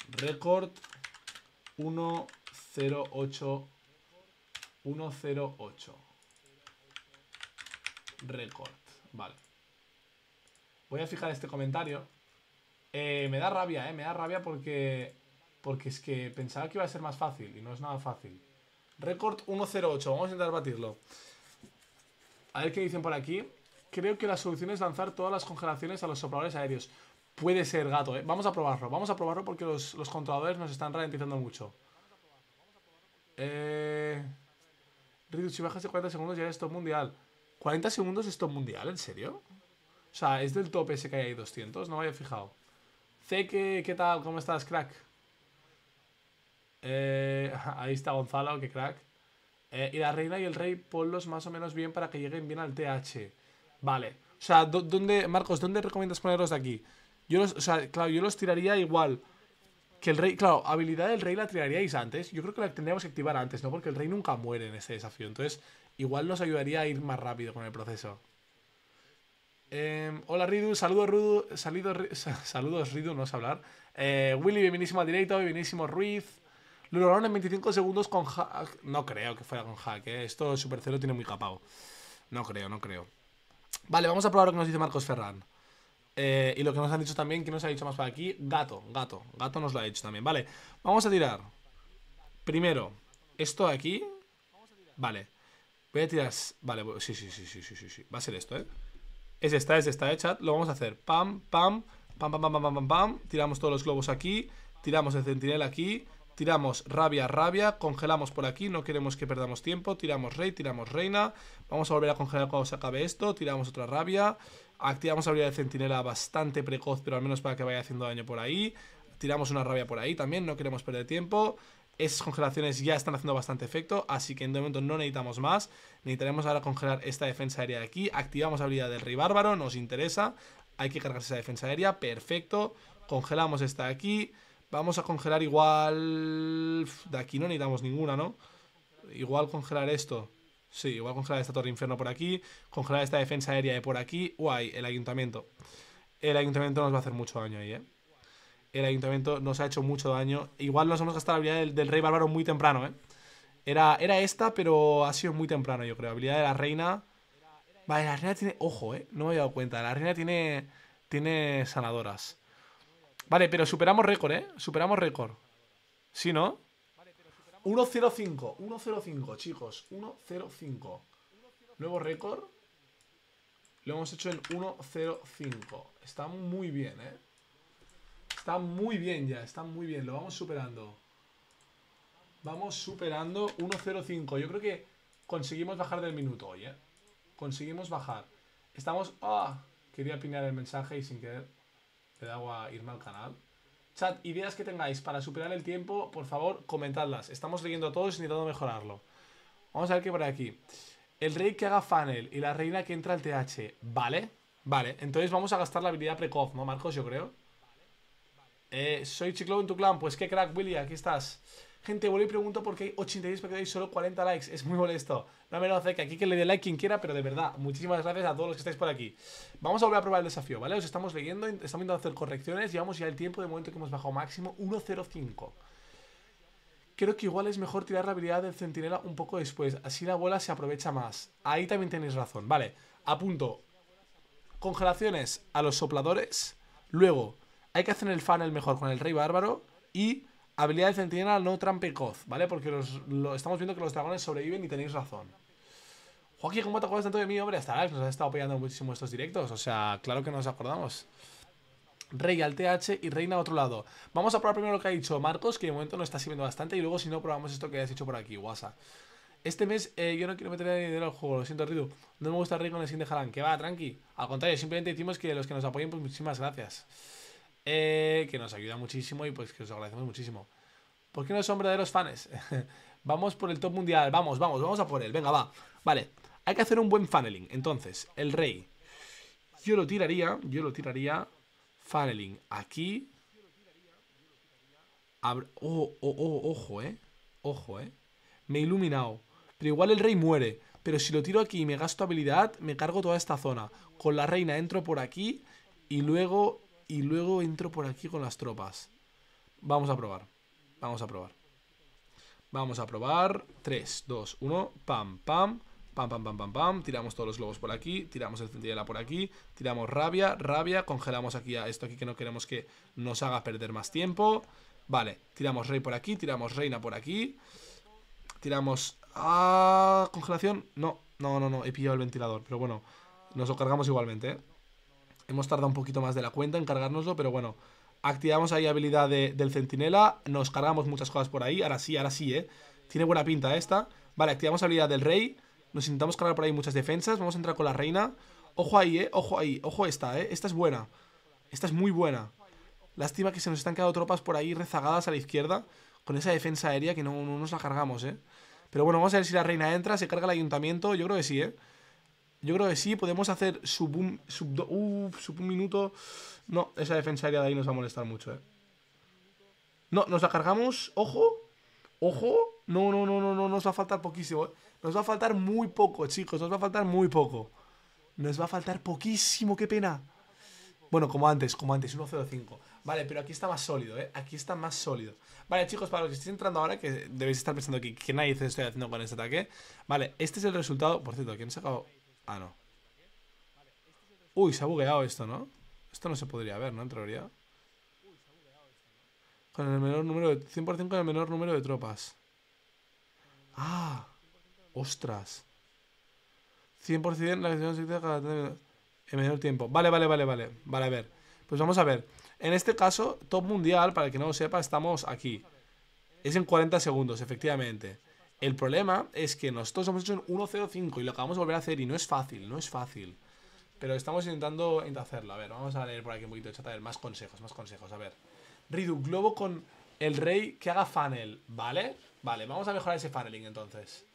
Record 108. 108. Record. Vale. Voy a fijar este comentario. Eh, me da rabia, ¿eh? Me da rabia porque... Porque es que pensaba que iba a ser más fácil y no es nada fácil. Record 108. Vamos a intentar batirlo. A ver qué dicen por aquí creo que la solución es lanzar todas las congelaciones a los sopladores aéreos. Puede ser, gato, ¿eh? Vamos a probarlo, vamos a probarlo porque los, los controladores nos están ralentizando mucho. Eh... bajas de 40 segundos ya es top mundial. ¿40 segundos es top mundial? ¿En serio? O sea, es del top ese que hay ahí, 200, no me había fijado. C, ¿qué, tal? ¿Cómo estás, crack? Eh, <laughs> ahí está Gonzalo, qué crack. Eh, y la reina y el rey, ponlos más o menos bien para que lleguen bien al TH. Vale. O sea, ¿dónde, Marcos, ¿dónde recomiendas ponerlos de aquí? Yo los, o sea, claro, yo los tiraría igual. Que el rey, claro, habilidad del rey la tiraríais antes. Yo creo que la tendríamos que activar antes, ¿no? Porque el rey nunca muere en este desafío. Entonces, igual nos ayudaría a ir más rápido con el proceso. Em, hola Ridu, saludos Rudu, saludos, <laughs> saludos Ridu, no sé hablar. Eh, Willy, bienvenísimo al directo, bienvenísimo Ruiz. Lo lograron en 25 segundos con hack. No creo que fuera con hack, ¿eh? Esto Supercero tiene muy capado. No creo, no creo. Vale, vamos a probar lo que nos dice Marcos Ferran. y lo que nos han dicho también, que nos ha dicho más para aquí? Gato, gato, gato nos lo ha dicho también, vale Vamos a tirar Primero, esto aquí Vale Voy a tirar, vale, sí, sí, sí, sí, sí, sí, Va a ser esto, eh Es esta, es esta, eh, chat, lo vamos a hacer Pam, pam, pam, pam, pam, pam, pam, pam Tiramos todos los globos aquí Tiramos el centinela aquí Tiramos rabia, rabia, congelamos por aquí, no queremos que perdamos tiempo, tiramos rey, tiramos reina, vamos a volver a congelar cuando se acabe esto, tiramos otra rabia, activamos habilidad de centinela bastante precoz, pero al menos para que vaya haciendo daño por ahí, tiramos una rabia por ahí también, no queremos perder tiempo, esas congelaciones ya están haciendo bastante efecto, así que en de momento no necesitamos más, necesitaremos ahora congelar esta defensa aérea de aquí, activamos habilidad del rey bárbaro, nos interesa, hay que cargarse esa defensa aérea, perfecto, congelamos esta de aquí, Vamos a congelar igual... De aquí no necesitamos ninguna, ¿no? Igual congelar esto. Sí, igual congelar esta torre infierno por aquí. Congelar esta defensa aérea de por aquí. Guay, el ayuntamiento. El ayuntamiento nos va a hacer mucho daño ahí, ¿eh? El ayuntamiento nos ha hecho mucho daño. Igual nos hemos gastado la habilidad del, rey bárbaro muy temprano, ¿eh? Era, era esta, pero ha sido muy temprano, yo creo. Habilidad de la reina... Vale, la reina tiene... Ojo, ¿eh? No me había dado cuenta. La reina tiene... Tiene sanadoras. Vale, pero superamos récord, ¿eh? Superamos récord. ¿Sí, no? 1.05, 1.05, chicos. 1.05. Nuevo récord. Lo hemos hecho en 1.05. Está muy bien, ¿eh? Está muy bien ya, está muy bien. Lo vamos superando. Vamos superando 1.05. Yo creo que conseguimos bajar del minuto hoy, ¿eh? Conseguimos bajar. Estamos... ¡Ah! quería pinear el mensaje y sin querer le da a irme al canal. Chat, ideas que tengáis para superar el tiempo, por favor, comentadlas. Estamos leyendo a todos intentando mejorarlo. Vamos a ver qué por aquí. El rey que haga funnel y la reina que entra al TH. Vale, vale. Entonces vamos a gastar la habilidad precoz, ¿no, Marcos? Yo creo. Eh, soy Chiclo en tu clan. Pues qué crack, Willy, aquí estás. Gente, vuelvo y pregunto por qué hay 86 porque hay solo 40 likes. Es muy molesto. No me lo hace que aquí que le dé like quien quiera, pero de verdad, muchísimas gracias a todos los que estáis por aquí. Vamos a volver a probar el desafío, ¿vale? Os estamos leyendo, estamos intentando hacer correcciones. Llevamos ya el tiempo de momento que hemos bajado máximo 1.05. Creo que igual es mejor tirar la habilidad del centinela un poco después. Así la bola se aprovecha más. Ahí también tenéis razón. Vale, apunto. Congelaciones a los sopladores. Luego, hay que hacer el funnel mejor con el rey bárbaro. Y Habilidad del centinela no trampecoz, ¿vale? Porque los, estamos viendo que los dragones sobreviven y tenéis razón. Joaquín, ¿cómo te acuerdas tanto de mí? Hombre, hasta ahora nos has estado apoyando muchísimo estos directos. O sea, claro que nos acordamos. Rey al TH y Reina a otro lado. Vamos a probar primero lo que ha dicho Marcos, que de momento no está sirviendo bastante. Y luego, si no, probamos esto que has hecho por aquí, guasa Este mes eh, yo no quiero meter dinero al juego, lo siento, Ridu. No me gusta rey con el sin de Que va, tranqui. Al contrario, simplemente decimos que los que nos apoyen, pues muchísimas gracias eh, que nos ayuda muchísimo y pues que os agradecemos muchísimo. ¿Por qué no son verdaderos fans? <laughs> vamos por el top mundial, vamos, vamos, vamos a por él, venga, va. Vale, hay que hacer un buen funneling. Entonces, el rey. Yo lo tiraría, yo lo tiraría. Funneling aquí. tiraría. oh, oh, oh, ojo, eh. Ojo, eh. Me he iluminado. Pero igual el rey muere. Pero si lo tiro aquí y me gasto habilidad, me cargo toda esta zona. Con la reina entro por aquí y luego y luego entro por aquí con las tropas. Vamos a probar. Vamos a probar. Vamos a probar. 3, 2, 1. Pam, pam. Pam, pam, pam, pam, pam. Tiramos todos los lobos por aquí. Tiramos el centinela por aquí. Tiramos rabia, rabia. Congelamos aquí a esto aquí que no queremos que nos haga perder más tiempo. Vale. Tiramos rey por aquí. Tiramos reina por aquí. Tiramos... Ah, congelación. No, no, no, no. He pillado el ventilador. Pero bueno, nos lo cargamos igualmente, ¿eh? Hemos tardado un poquito más de la cuenta en cargárnoslo, pero bueno. Activamos ahí habilidad del centinela. Nos cargamos muchas cosas por ahí. Ahora sí, ahora sí, ¿eh? Tiene buena pinta esta. Vale, activamos habilidad del rey. Nos intentamos cargar por ahí muchas defensas. Vamos a entrar con la reina. Ojo ahí, ¿eh? Ojo ahí. Ojo esta, ¿eh? Esta es buena. Esta es muy buena. Lástima que se nos están quedando tropas por ahí rezagadas a la izquierda. Con esa defensa aérea que no, no nos la cargamos, ¿eh? Pero bueno, vamos a ver si la reina entra. Se carga el ayuntamiento. Yo creo que sí, ¿eh? Yo creo que sí, podemos hacer sub un, sub, sub un minuto. No, esa defensa aérea de ahí nos va a molestar mucho, eh. No, nos la cargamos. Ojo. Ojo. No, no, no, no, no, nos va a faltar poquísimo, eh. Nos va a faltar muy poco, chicos. Nos va a faltar muy poco. Nos va a faltar poquísimo, qué pena. Bueno, como antes, como antes, 1-0-5. Vale, pero aquí está más sólido, ¿eh? Aquí está más sólido. Vale, chicos, para los que estéis entrando ahora, que debéis estar pensando que, que nadie se estoy haciendo con este ataque. Vale, este es el resultado. Por cierto, aquí ha sacado Ah, no. Uy, se ha bugueado esto, ¿no? Esto no se podría ver, ¿no? En teoría. Con el menor número de... 100% con el menor número de tropas. ¡Ah! ¡Ostras! 100% la gestión se en menor tiempo. Vale, vale, vale, vale. Vale, a ver. Pues vamos a ver. En este caso, top mundial, para el que no lo sepa, estamos aquí. Es en 40 segundos, efectivamente. El problema es que nosotros hemos hecho un 1.05 y lo acabamos de volver a hacer y no es fácil, no es fácil. Pero estamos intentando hacerlo. A ver, vamos a leer por aquí un poquito A ver, más consejos, más consejos. A ver. Ridu, globo con el rey que haga funnel, ¿vale? Vale, vamos a mejorar ese funneling entonces.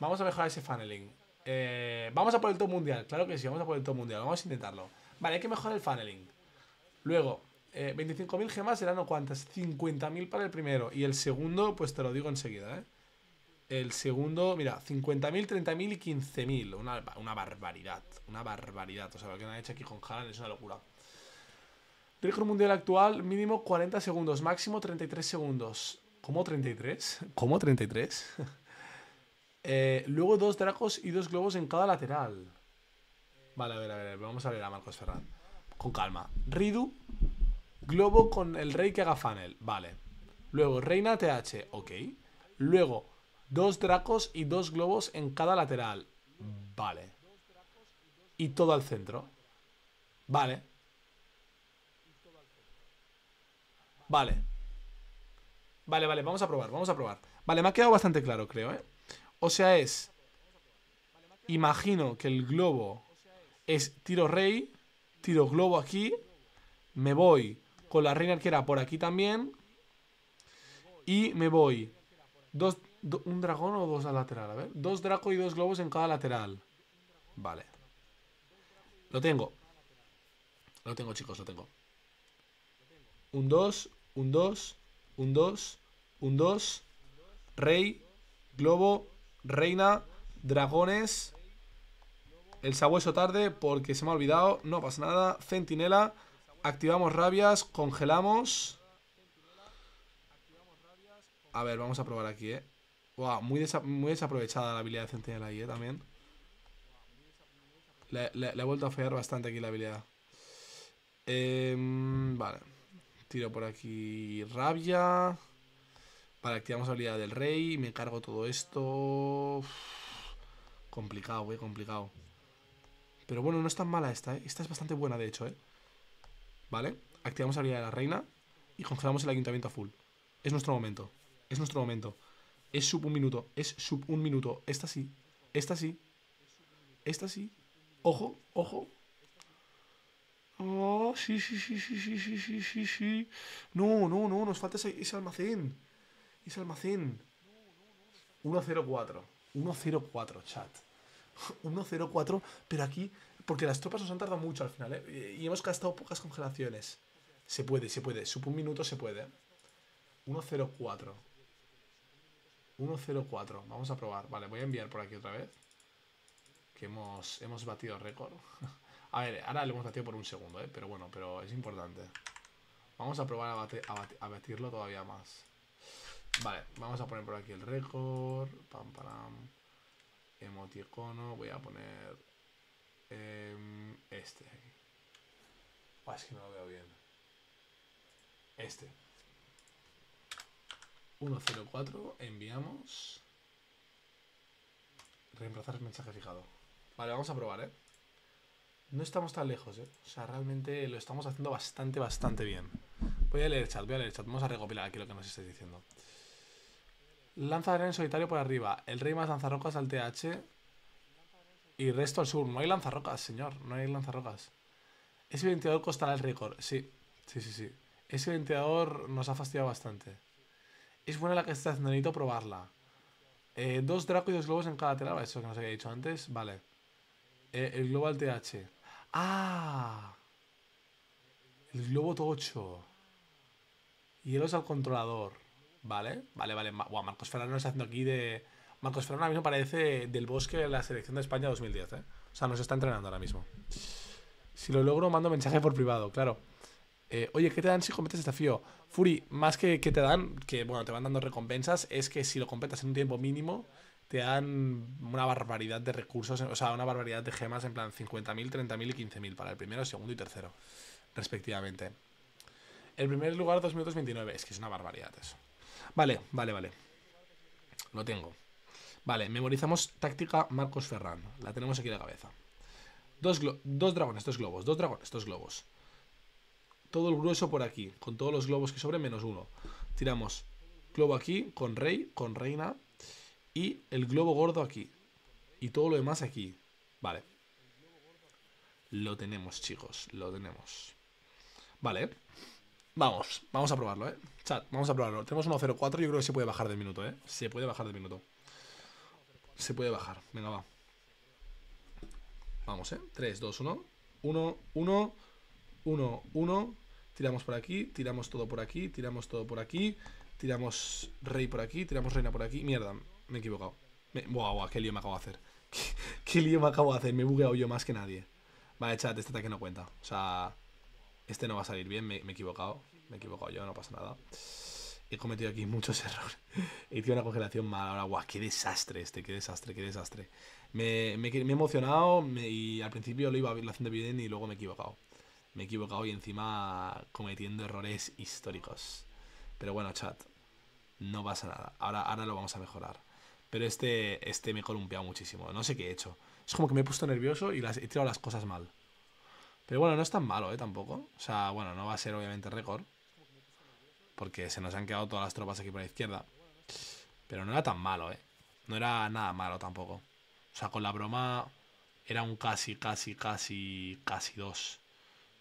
Vamos a mejorar ese funneling. Eh, vamos a por el top mundial, claro que sí, vamos a por el top mundial. Vamos a intentarlo. Vale, hay que mejorar el funneling. Luego, eh, 25.000 gemas serán o cuántas? 50.000 para el primero. Y el segundo, pues te lo digo enseguida, ¿eh? El segundo, mira, 50.000, 30.000 y 15.000. Una, una barbaridad. Una barbaridad. O sea, lo que han hecho aquí con Haaland es una locura. Récord mundial actual, mínimo 40 segundos, máximo 33 segundos. ¿Cómo 33? ¿Cómo 33? <laughs> Eh, luego dos dracos y dos globos en cada lateral. Vale, a ver, a ver, vamos a ver a Marcos Ferran. Con calma. Ridu, globo con el rey que haga funnel. Vale. Luego, reina TH, ok. Luego, Dos dracos y dos globos en cada lateral. Vale. Y todo al centro. Vale. Vale. Vale, vale, vamos a probar, vamos a probar. Vale, me ha quedado bastante claro, creo, ¿eh? O sea, es... Imagino que el globo es tiro rey, tiro globo aquí, me voy con la reina arquera por aquí también, y me voy dos, ¿Un dragón o dos a lateral? A ver. Dos draco y dos globos en cada lateral. Vale. Lo tengo. Lo tengo, chicos, lo tengo. Un dos, un dos, un dos, un dos, Rey, globo, reina, dragones. El sabueso tarde porque se me ha olvidado. No pasa nada. Centinela. Activamos rabias. Congelamos. A ver, vamos a probar aquí, eh. Wow, muy, desaprovechada la habilidad de Centinela ahí, ¿eh? También. Le, he vuelto a fallar bastante aquí la habilidad. Eh, vale. Tiro por aquí rabia. Vale, activamos la habilidad del rey. Me cargo todo esto. complicado, güey, complicado. Pero bueno, no es tan mala esta, ¿eh? Esta es bastante buena, de hecho, ¿eh? Vale. Activamos la habilidad de la reina. Y congelamos el ayuntamiento a full. Es nuestro momento. Es nuestro momento. Es sub un minuto. Es sub un minuto. Esta sí. Esta sí. Esta sí. Ojo, ojo. Oh, sí, sí, sí, sí, sí, sí, sí, sí, sí. No, no, no, nos falta ese, almacén. Ese almacén. 1-0-4. 1-0-4, chat. 1-0-4, <laughs> pero aquí... Porque las tropas nos han tardado mucho al final, ¿eh? Y hemos gastado pocas congelaciones. Se puede, se puede. Sub un minuto, se puede. 1-0-4. 104. Vamos a probar. Vale, voy a enviar por aquí otra vez. Que hemos, hemos batido récord. <laughs> a ver, ahora lo hemos batido por un segundo, ¿eh? Pero bueno, pero es importante. Vamos a probar a, batirlo todavía más. Vale, vamos a poner por aquí el récord. Pam, pam. Emoticono. Voy a poner... Em, este. es que no lo veo bien. Este. 104, enviamos. Reemplazar el mensaje fijado. Vale, vamos a probar, ¿eh? No estamos tan lejos, ¿eh? O sea, realmente lo estamos haciendo bastante, bastante bien. Voy a leer el chat, voy a leer chat. Vamos a recopilar aquí lo que nos estáis diciendo. Lanza arena en solitario por arriba. El rey más lanzarrocas al TH. Y resto al sur. No hay lanzarrocas, señor. No hay lanzarrocas. Ese ventilador costará el récord. Sí, sí, sí, sí. Ese ventilador nos ha fastidiado bastante. Es buena la que está haciendo, necesito probarla. Eh, dos Draco y dos globos en cada tela. Eso que nos había dicho antes. Vale. Eh, el globo al TH. ¡Ah! El globo tocho. Hielos al controlador. Vale, vale, vale. Wow, Marcos no está haciendo aquí de. Marcos Ferrano ahora mismo parece del bosque de la selección de España 2010, ¿eh? O sea, nos está entrenando ahora mismo. Si lo logro, mando mensaje por privado, claro. Eh, oye, ¿qué te dan si completas este desafío? Fury, más que, que te dan, que bueno, te van dando recompensas, es que si lo completas en un tiempo mínimo, te dan una barbaridad de recursos, o sea, una barbaridad de gemas en plan 50.000, 30.000 y 15.000 para el primero, segundo y tercero, respectivamente. El primer lugar, 2 minutos 29. Es que es una barbaridad eso. Vale, vale, vale. Lo tengo. Vale, memorizamos táctica Marcos Ferran. La tenemos aquí en la cabeza. Dos, dos dragones, dos globos, dos dragones, dos globos todo el grueso por aquí, con todos los globos que sobre, menos uno. Tiramos globo aquí, con rey, con reina, y el globo gordo aquí. Y todo lo demás aquí. Vale. Lo tenemos, chicos, lo tenemos. Vale. Vamos, vamos a probarlo, ¿eh? Chat, vamos a probarlo. Tenemos 1.04, yo creo que se puede bajar de minuto, ¿eh? Se puede bajar de minuto. Se puede bajar. Venga, va. Vamos, ¿eh? 3, 2, 1. 1, 1, 1, 1, Tiramos por aquí, tiramos todo por aquí, tiramos todo por aquí, tiramos rey por aquí, tiramos reina por aquí. Mierda, me he equivocado. Buah, qué lío me acabo de hacer. <laughs> ¿Qué, lío me acabo de hacer, me he bugueado yo más que nadie. Vale, chat, este ataque no cuenta. O sea, este no va a salir bien, me, he equivocado. Me he equivocado yo, no pasa nada. He cometido aquí muchos <laughs> errores. He hecho una congelación mala Ahora, guau, qué desastre este, qué desastre, qué desastre. Me, me he emocionado y al principio lo iba haciendo bien y luego me he equivocado me he equivocado y encima cometiendo errores históricos. Pero bueno, chat, no pasa nada. Ahora, ahora lo vamos a mejorar. Pero este, este me he columpiado muchísimo. No sé qué he hecho. Es como que me he puesto nervioso y las, he tirado las cosas mal. Pero bueno, no es tan malo, ¿eh? Tampoco. O sea, bueno, no va a ser obviamente récord. Porque se nos han quedado todas las tropas aquí por la izquierda. Pero no era tan malo, ¿eh? No era nada malo tampoco. O sea, con la broma era un casi, casi, casi, casi dos.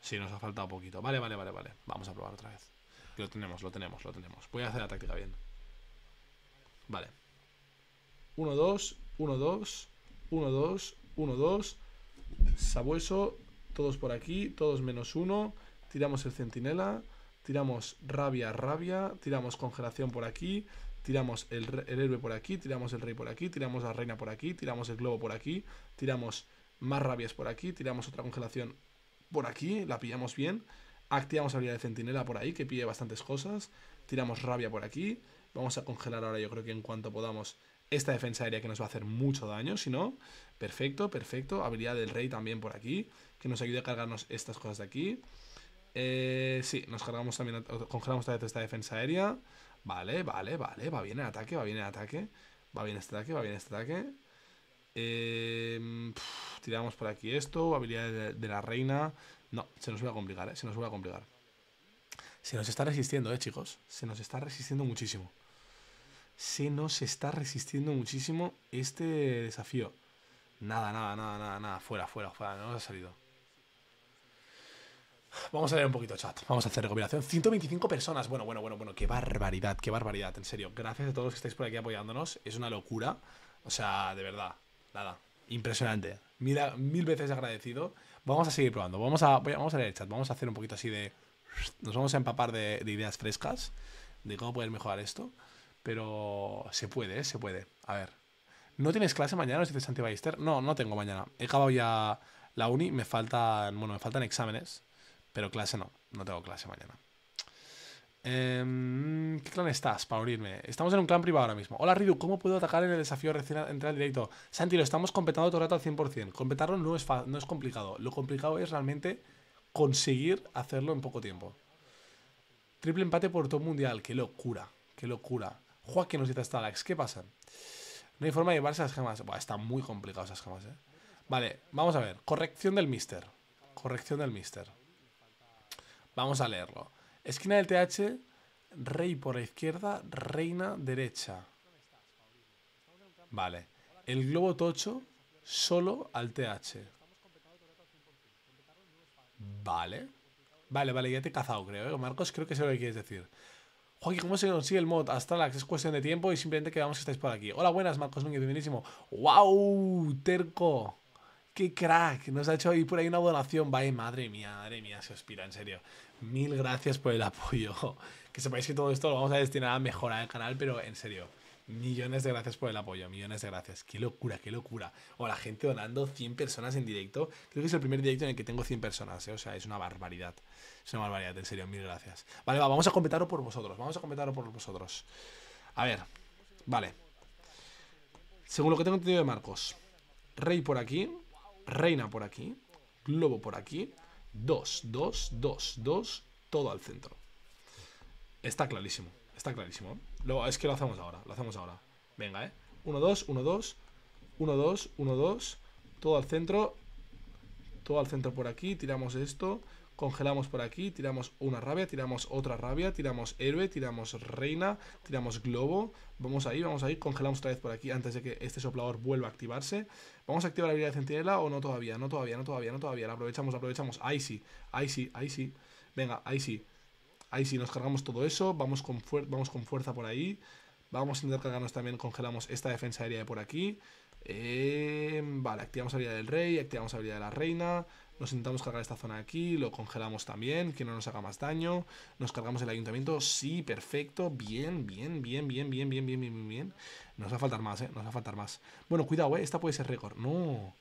Sí, nos ha faltado poquito. Vale, vale, vale, vale. Vamos a probar otra vez. Lo tenemos, lo tenemos, lo tenemos. Voy a hacer la táctica bien. Vale. Uno, dos. Uno, dos. Uno, dos. Uno, dos. Sabueso, todos por aquí, todos menos uno. Tiramos el centinela, tiramos rabia, rabia, tiramos congelación por aquí, tiramos el, el héroe por aquí, tiramos el rey por aquí, tiramos la reina por aquí, tiramos el globo por aquí, tiramos más rabias por aquí, tiramos otra congelación por aquí, la pillamos bien. Activamos habilidad de centinela por ahí, que pide bastantes cosas. Tiramos rabia por aquí. Vamos a congelar ahora, yo creo que en cuanto podamos, esta defensa aérea que nos va a hacer mucho daño, si no. Perfecto, perfecto. Habilidad del rey también por aquí, que nos ayude a cargarnos estas cosas de aquí. Eh, sí, nos cargamos también, congelamos también esta defensa aérea. Vale, vale, vale, va bien el ataque, va bien el ataque. Va bien este ataque, va bien este ataque. Eh, tiramos por aquí esto. Habilidad de, la reina. No, se nos va a complicar, ¿eh? Se nos va a complicar. Se nos está resistiendo, ¿eh, chicos? Se nos está resistiendo muchísimo. Se nos está resistiendo muchísimo este desafío. Nada, nada, nada, nada, nada. Fuera, fuera, fuera. No nos ha salido. Vamos a leer un poquito chat. Vamos a hacer recopilación. 125 personas. Bueno, bueno, bueno, bueno. Qué barbaridad, qué barbaridad. En serio. Gracias a todos los que estáis por aquí apoyándonos. Es una locura. O sea, de verdad nada, impresionante. Mira, mil veces agradecido. Vamos a seguir probando. Vamos a, vamos a leer el chat. Vamos a hacer un poquito así de. Nos vamos a empapar de, ideas frescas. De cómo poder mejorar esto. Pero se puede, ¿eh? se puede. A ver. ¿No tienes clase mañana? Nos dice Santi Ballester. No, no tengo mañana. He acabado ya la uni. Me faltan. Bueno, me faltan exámenes. Pero clase no. No tengo clase mañana. Em, ¿Qué clan estás para unirme? Estamos en un clan privado ahora mismo. Hola Ridu, ¿cómo puedo atacar en el desafío recién entrar al directo? Santi, lo estamos completando todo el rato al 100%. Completarlo no es, no es complicado. Lo complicado es realmente conseguir hacerlo en poco tiempo. Triple empate por todo mundial. ¡Qué locura! ¡Qué locura! Joaquín nos dice Stalax, ¿qué pasa? No hay forma de llevarse las gemas. está están muy complicado esas gemas, ¿eh? Vale, vamos a ver. Corrección del mister. Corrección del mister. Vamos a leerlo. Esquina del TH, rey por la izquierda, reina derecha. Vale. El globo tocho solo al TH. Vale. Vale, vale, ya te he cazado, creo. ¿eh? Marcos, creo que sé lo que quieres decir. Joaquín, ¿cómo se consigue el mod? Astralax, es cuestión de tiempo y simplemente que veamos que estáis por aquí. Hola, buenas, Marcos Núñez, bienvenidísimo. ¡Wow! Terco. ¡Qué crack! Nos ha hecho ahí por ahí una donación. Vale, madre mía, madre mía, se ospira, en serio mil gracias por el apoyo. <laughs> Que sepáis que todo esto lo vamos a destinar a mejorar el canal, pero en serio, millones de gracias por el apoyo, millones de gracias. Qué locura, qué locura. O la gente donando 100 personas en directo. Creo que es el primer directo en el que tengo 100 personas, ¿eh? o sea, es una barbaridad. Es una barbaridad, en serio, mil gracias. Vale, vamos a completarlo por vosotros, vamos a completarlo por vosotros. A ver, vale. Según lo que tengo entendido de Marcos, Rey por aquí, Reina por aquí, Globo por aquí, 2, 2, 2, 2, todo al centro. Está clarísimo, está clarísimo. Lo, es que lo hacemos ahora, lo hacemos ahora. Venga, ¿eh? 1, 2, 1, 2, 1, 2, 1, 2, todo al centro, todo al centro por aquí, tiramos esto congelamos por aquí, tiramos una rabia, tiramos otra rabia, tiramos héroe, tiramos reina, tiramos globo, vamos ahí, vamos ahí, congelamos otra vez por aquí antes de que este soplador vuelva a activarse. ¿Vamos a activar la habilidad de centinela o no todavía? No todavía, no todavía, no todavía, la aprovechamos, la aprovechamos, ahí sí, ahí sí, ahí sí, venga, ahí sí. Ahí sí, nos cargamos todo eso, vamos con, vamos con fuerza por ahí, vamos a intentar cargarnos también, congelamos esta defensa aérea de por aquí. Eh, vale, activamos habilidad del rey, activamos habilidad de la reina, nos intentamos cargar esta zona aquí, lo congelamos también, que no nos haga más daño, nos cargamos el ayuntamiento, sí, perfecto, bien, bien, bien, bien, bien, bien, bien, bien, bien, nos va a faltar más, eh, nos va a faltar más. Bueno, cuidado, eh, esta puede ser récord, no,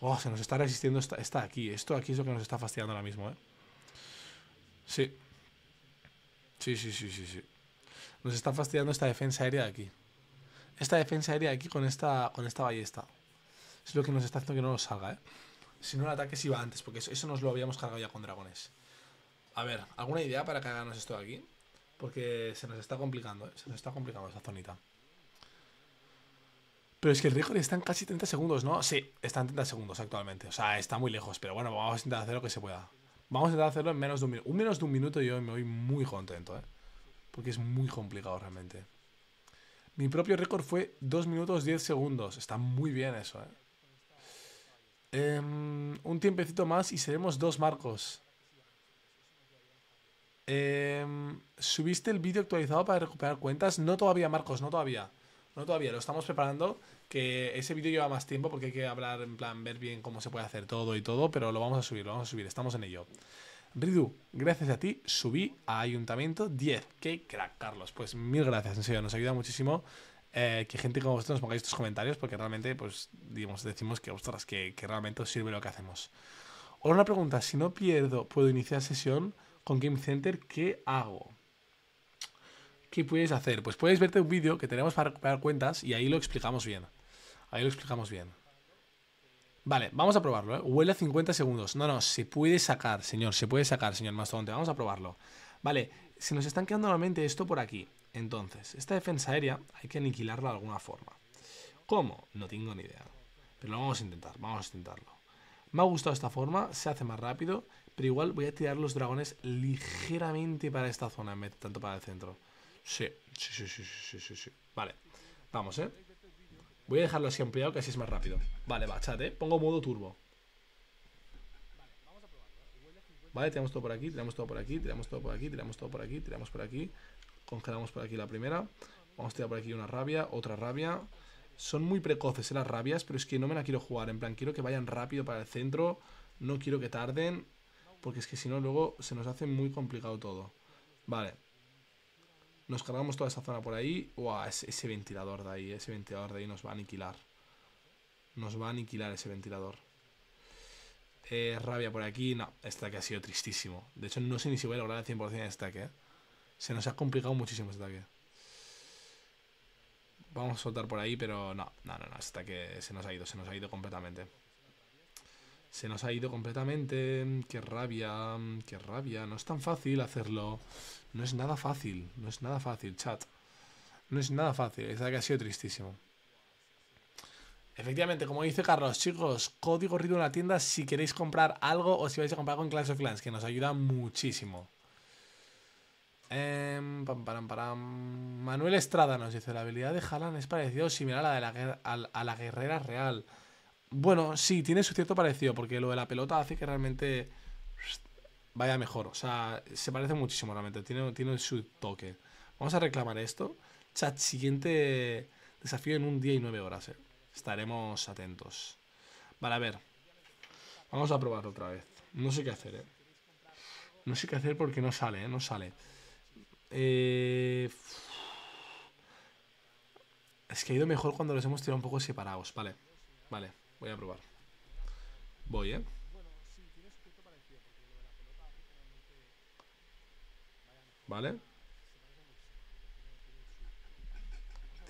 oh, se nos está resistiendo esta, aquí, esto aquí es lo que nos está fastidiando ahora mismo, eh, sí, sí, sí, sí, sí, sí, nos está fastidiando esta defensa aérea de aquí. Esta defensa aérea de aquí con esta, con esta ballesta. Es lo que nos está haciendo que no nos salga, ¿eh? Si no el ataque, si iba antes, porque eso, nos lo habíamos cargado ya con dragones. A ver, ¿alguna idea para cargarnos esto de aquí? Porque se nos está complicando, ¿eh? se nos está complicando esa zonita. Pero es que el récord está en casi 30 segundos, ¿no? Sí, está en 30 segundos actualmente. O sea, está muy lejos, pero bueno, vamos a intentar hacer lo que se pueda. Vamos a intentar hacerlo en menos de un minuto. Un menos de un minuto yo me voy muy contento, ¿eh? Porque es muy complicado realmente. Mi propio récord fue 2 minutos 10 segundos. Está muy bien eso, ¿eh? Em, un tiempecito más y seremos dos Marcos. Em, ¿Subiste el vídeo actualizado para recuperar cuentas? No todavía, Marcos, no todavía. No todavía, lo estamos preparando. Que ese vídeo lleva más tiempo porque hay que hablar, en plan, ver bien cómo se puede hacer todo y todo, pero lo vamos a subir, lo vamos a subir, estamos en ello. Ridu, gracias a ti subí a Ayuntamiento 10. que crack, Carlos. Pues mil gracias, en serio, nos ayuda muchísimo eh, que gente como vosotros nos pongáis estos comentarios, porque realmente, pues, digamos, decimos que, ostras, que, realmente os sirve lo que hacemos. Ahora una pregunta, si no pierdo, puedo iniciar sesión con Game Center, ¿qué hago? ¿Qué puedes hacer? Pues puedes verte un vídeo que tenemos para recuperar cuentas y ahí lo explicamos bien. Ahí lo explicamos bien. Vale, vamos a probarlo, ¿eh? Huele 50 segundos. No, no, se puede sacar, señor, se puede sacar, señor Mastodonte. Vamos a probarlo. Vale, se nos están quedando nuevamente esto por aquí. Entonces, esta defensa aérea hay que aniquilarla de alguna forma. ¿Cómo? No tengo ni idea. Pero lo vamos a intentar, vamos a intentarlo. Me ha gustado esta forma, se hace más rápido, pero igual voy a tirar los dragones ligeramente para esta zona, en vez de tanto para el centro. Sí, sí, sí, sí, sí, sí, sí. Vale, vamos, ¿eh? Voy a dejarlo así ampliado, que así es más rápido. Vale, va, chat, ¿eh? Pongo modo turbo. Vale, tiramos todo por aquí, tiramos todo por aquí, tiramos todo por aquí, tiramos todo por aquí, tiramos por aquí, tiramos por aquí, Congelamos por aquí la primera. Vamos a tirar por aquí una rabia, otra rabia. Son muy precoces eh, las rabias, pero es que no me la quiero jugar. En plan, quiero que vayan rápido para el centro. No quiero que tarden, porque es que si no luego se nos hace muy complicado todo. Vale. Nos cargamos toda esa zona por ahí. Uah, ese, ventilador de ahí, ese ventilador de ahí nos va a aniquilar. Nos va a aniquilar ese ventilador. Eh, rabia por aquí. No, este que ha sido tristísimo. De hecho, no sé ni si voy a lograr el 100% de que ¿eh? Se nos ha complicado muchísimo este ataque. Vamos a soltar por ahí, pero no, no, no, no, hasta este que se nos ha ido, se nos ha ido completamente. Se nos ha ido completamente. Qué rabia, qué rabia. No es tan fácil hacerlo. No es nada fácil, no es nada fácil, chat. No es nada fácil, este ataque ha sido tristísimo. Efectivamente, como dice Carlos, chicos, código RIDO en la tienda si queréis comprar algo o si vais a comprar algo en Clash of Clans, que nos ayuda muchísimo. Em, Manuel Estrada nos dice, la habilidad de Haaland es parecido similar a la de la, a, la guerrera real. Bueno, sí, tiene su cierto parecido, porque lo de la pelota hace que realmente vaya mejor. O sea, se parece muchísimo realmente, tiene, tiene su toque. Vamos a reclamar esto. Chat, siguiente desafío en un día y nueve horas. Eh. Estaremos atentos. Vale, a ver. Vamos a probar otra vez. No sé qué hacer, eh. No sé qué hacer porque no sale, eh. No sale. Eh, es que ha ido mejor cuando los hemos tirado un poco separados. Vale, vale, voy a probar. Voy, ¿eh? Vale.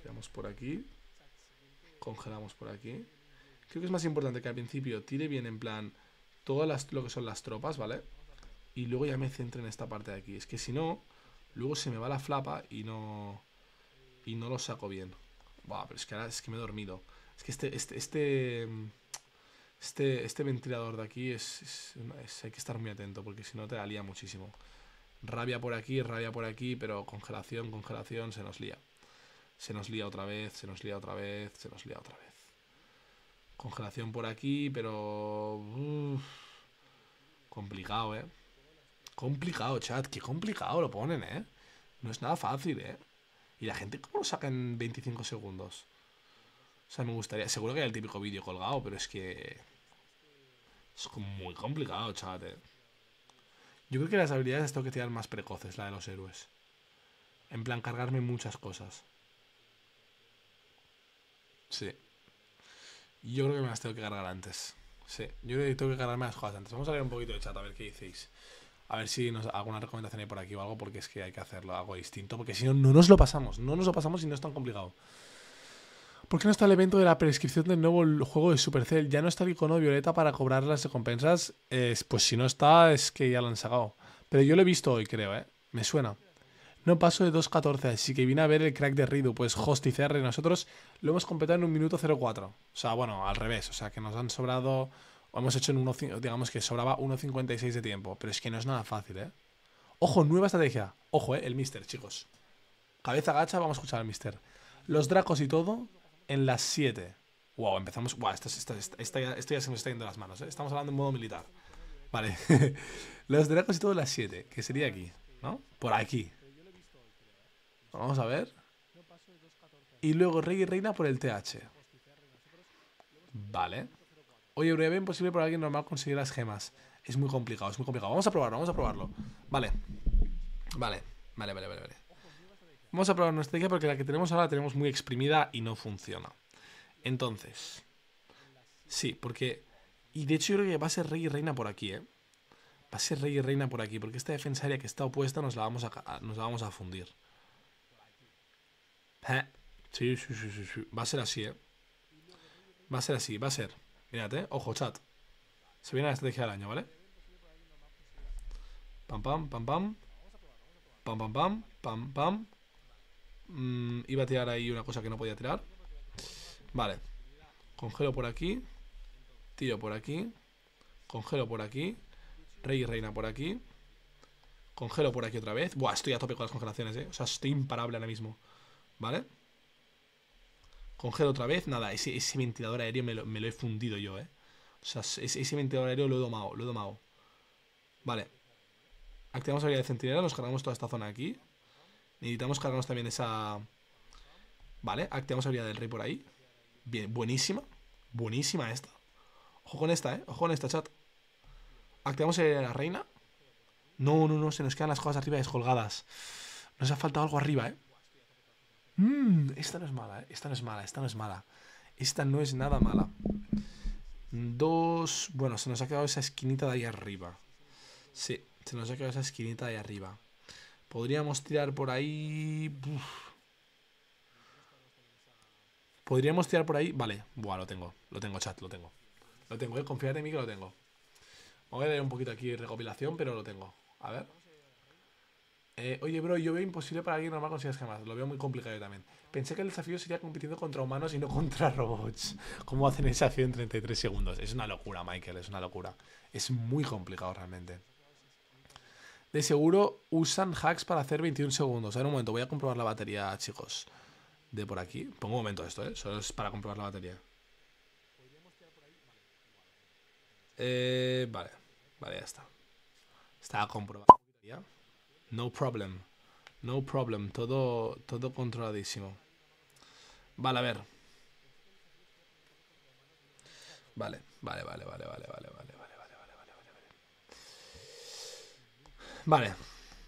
Tiramos por aquí. Congelamos por aquí. Creo que es más importante que al principio tire bien en plan todas lo que son las tropas, ¿vale? Y luego ya me centre en esta parte de aquí. Es que si no, Luego se me va la flapa y no. Y no lo saco bien. Buah, pero es que ahora es que me he dormido. Es que este. Este. Este, este, este ventilador de aquí es, Hay que estar muy atento porque si no te la lía muchísimo. Rabia por aquí, rabia por aquí, pero congelación, congelación, se nos lía. Se nos lía otra vez, se nos lía otra vez, se nos lía otra vez. Congelación por aquí, pero. complicado, eh. Complicado, chat, qué complicado lo ponen, ¿eh? No es nada fácil, ¿eh? Y la gente, ¿cómo lo saca en 25 segundos? O sea, me gustaría. Seguro que hay el típico vídeo colgado, pero es que. Es como muy complicado, chat. ¿eh? Yo creo que las habilidades las tengo que tirar más precoces, la de los héroes. En plan, cargarme muchas cosas. Sí. Yo creo que me las tengo que cargar antes. Sí, yo creo que tengo que cargarme las cosas antes. Vamos a ver un poquito de chat a ver qué dices a ver si nos alguna recomendación hay por aquí o algo, porque es que hay que hacerlo algo distinto, porque si no, no nos lo pasamos, no nos lo pasamos y no es tan complicado. ¿Por qué no está el evento de la prescripción del nuevo juego de Supercell? ¿Ya no está el icono violeta para cobrar las recompensas? pues si no está, es que ya lo han sacado. Pero yo lo he visto hoy, creo, ¿eh? Me suena. No paso de 2.14, así que vine a ver el crack de Ridu, pues Host y nosotros lo hemos completado en un minuto 04. O sea, bueno, al revés, o sea que nos han sobrado hemos hecho en digamos que sobraba 1.56 de tiempo. Pero es que no es nada fácil, ¿eh? Ojo, nueva estrategia. Ojo, ¿eh? El mister, chicos. Cabeza gacha, vamos a escuchar al mister. Los dracos y todo en las 7. Wow, empezamos. Wow, esto, ya, se nos está yendo las manos, ¿eh? Estamos hablando en modo militar. Vale. <laughs> Los dracos y todo en las 7, que sería aquí, ¿no? Por aquí. Vamos a ver. Y luego rey y reina por el TH. Vale. Oye, breve, imposible para alguien normal conseguir las gemas. Es muy complicado, es muy complicado. Vamos a probarlo, vamos a probarlo. Vale. Vale, vale, vale, vale. Vamos a probar nuestra idea porque la que tenemos ahora la tenemos muy exprimida y no funciona. Entonces. Sí, porque... Y de hecho yo creo que va a ser rey y reina por aquí, ¿eh? Va a ser rey y reina por aquí, porque esta defensa que está opuesta nos la vamos a, nos vamos a fundir. ¿Eh? Sí, sí, sí, sí, sí. Va a ser así, ¿eh? Va a ser así, va a ser. Mírate, eh. ojo, chat. Se viene la estrategia del año, ¿vale? Pam, pam, pam, pam. Pam, pam, pam, pam, pam. Mm, iba a tirar ahí una cosa que no podía tirar. Vale. Congelo por aquí. Tiro por aquí. Congelo por aquí. Rey y reina por aquí. Congelo por aquí otra vez. Buah, estoy a tope con las congelaciones, eh. O sea, estoy imparable ahora mismo. ¿Vale? Congelo otra vez. Nada, ese, ese ventilador aéreo me lo, he fundido yo, ¿eh? O sea, ese, ventilador aéreo lo he domado, lo he domado. Vale. Activamos la habilidad de centinela, nos cargamos toda esta zona aquí. Necesitamos cargarnos también esa... Vale, activamos la habilidad del rey por ahí. Bien, buenísima. Buenísima esta. Ojo con esta, ¿eh? Ojo con esta, chat. Activamos la de la reina. No, no, no, se nos quedan las cosas arriba descolgadas. Nos ha faltado algo arriba, ¿eh? Mmm, esta no es mala, eh, esta no es mala, esta no es mala. Esta no es nada mala. Dos... Bueno, se nos ha quedado esa esquinita de ahí arriba. Sí, se nos ha quedado esa esquinita de ahí arriba. Podríamos tirar por ahí... Podríamos tirar por ahí... Vale, buah, lo tengo. Lo tengo, chat, lo tengo. Lo tengo, eh. Confiar en mí que lo tengo. Voy a dar un poquito aquí recopilación, pero lo tengo. A ver. Eh, oye, bro, yo veo imposible para alguien normal conseguir esquemas. Lo veo muy complicado yo también. Pensé que el desafío sería compitiendo contra humanos y no <laughs> contra robots. ¿Cómo hacen ese desafío en 33 segundos? Es una locura, Michael, es una locura. Es muy complicado realmente. De seguro usan hacks para hacer 21 segundos. A ver, un momento, voy a comprobar la batería, chicos. De por aquí. Pongo un momento esto, ¿eh? Solo es para comprobar la batería. Eh, vale, vale, ya está. Está comprobado. No problem. No problem. Todo, todo controladísimo. Vale, a ver. Vale, vale, vale, vale, vale, vale, vale, vale, vale, vale, vale, vale.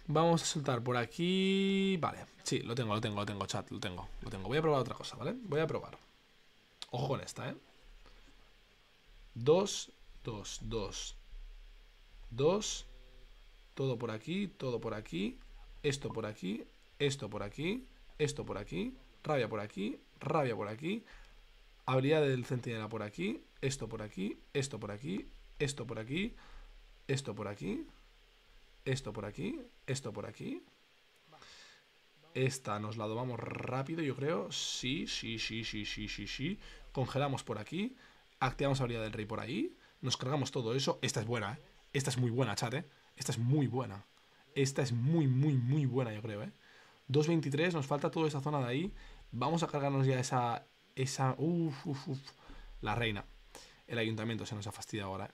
Vamos a saltar por aquí. Vale. Sí, lo tengo, lo tengo, lo tengo, chat. Lo tengo, lo tengo. Voy a probar otra cosa, ¿vale? Voy a probar. Ojo con esta, ¿eh? Dos, dos, dos Dos todo por aquí, todo por aquí, esto por aquí, esto por aquí, esto por aquí, rabia por aquí, rabia por aquí, habilidad del centinela por aquí, esto por aquí, esto por aquí, esto por aquí, esto por aquí, esto por aquí, esto por aquí. Esta nos la domamos rápido, yo creo. Sí, sí, sí, sí, sí, sí, sí. Congelamos por aquí. Activamos habilidad del rey por ahí. Nos cargamos todo eso. Esta es buena, ¿eh? Esta es muy buena, chat, ¿eh? Esta es muy buena. Esta es muy, muy, muy buena, yo creo, ¿eh? 2.23, nos falta toda esa zona de ahí. Vamos a cargarnos ya esa... esa uf, uf, uf. La reina. El ayuntamiento se nos ha fastidiado ahora. ¿eh?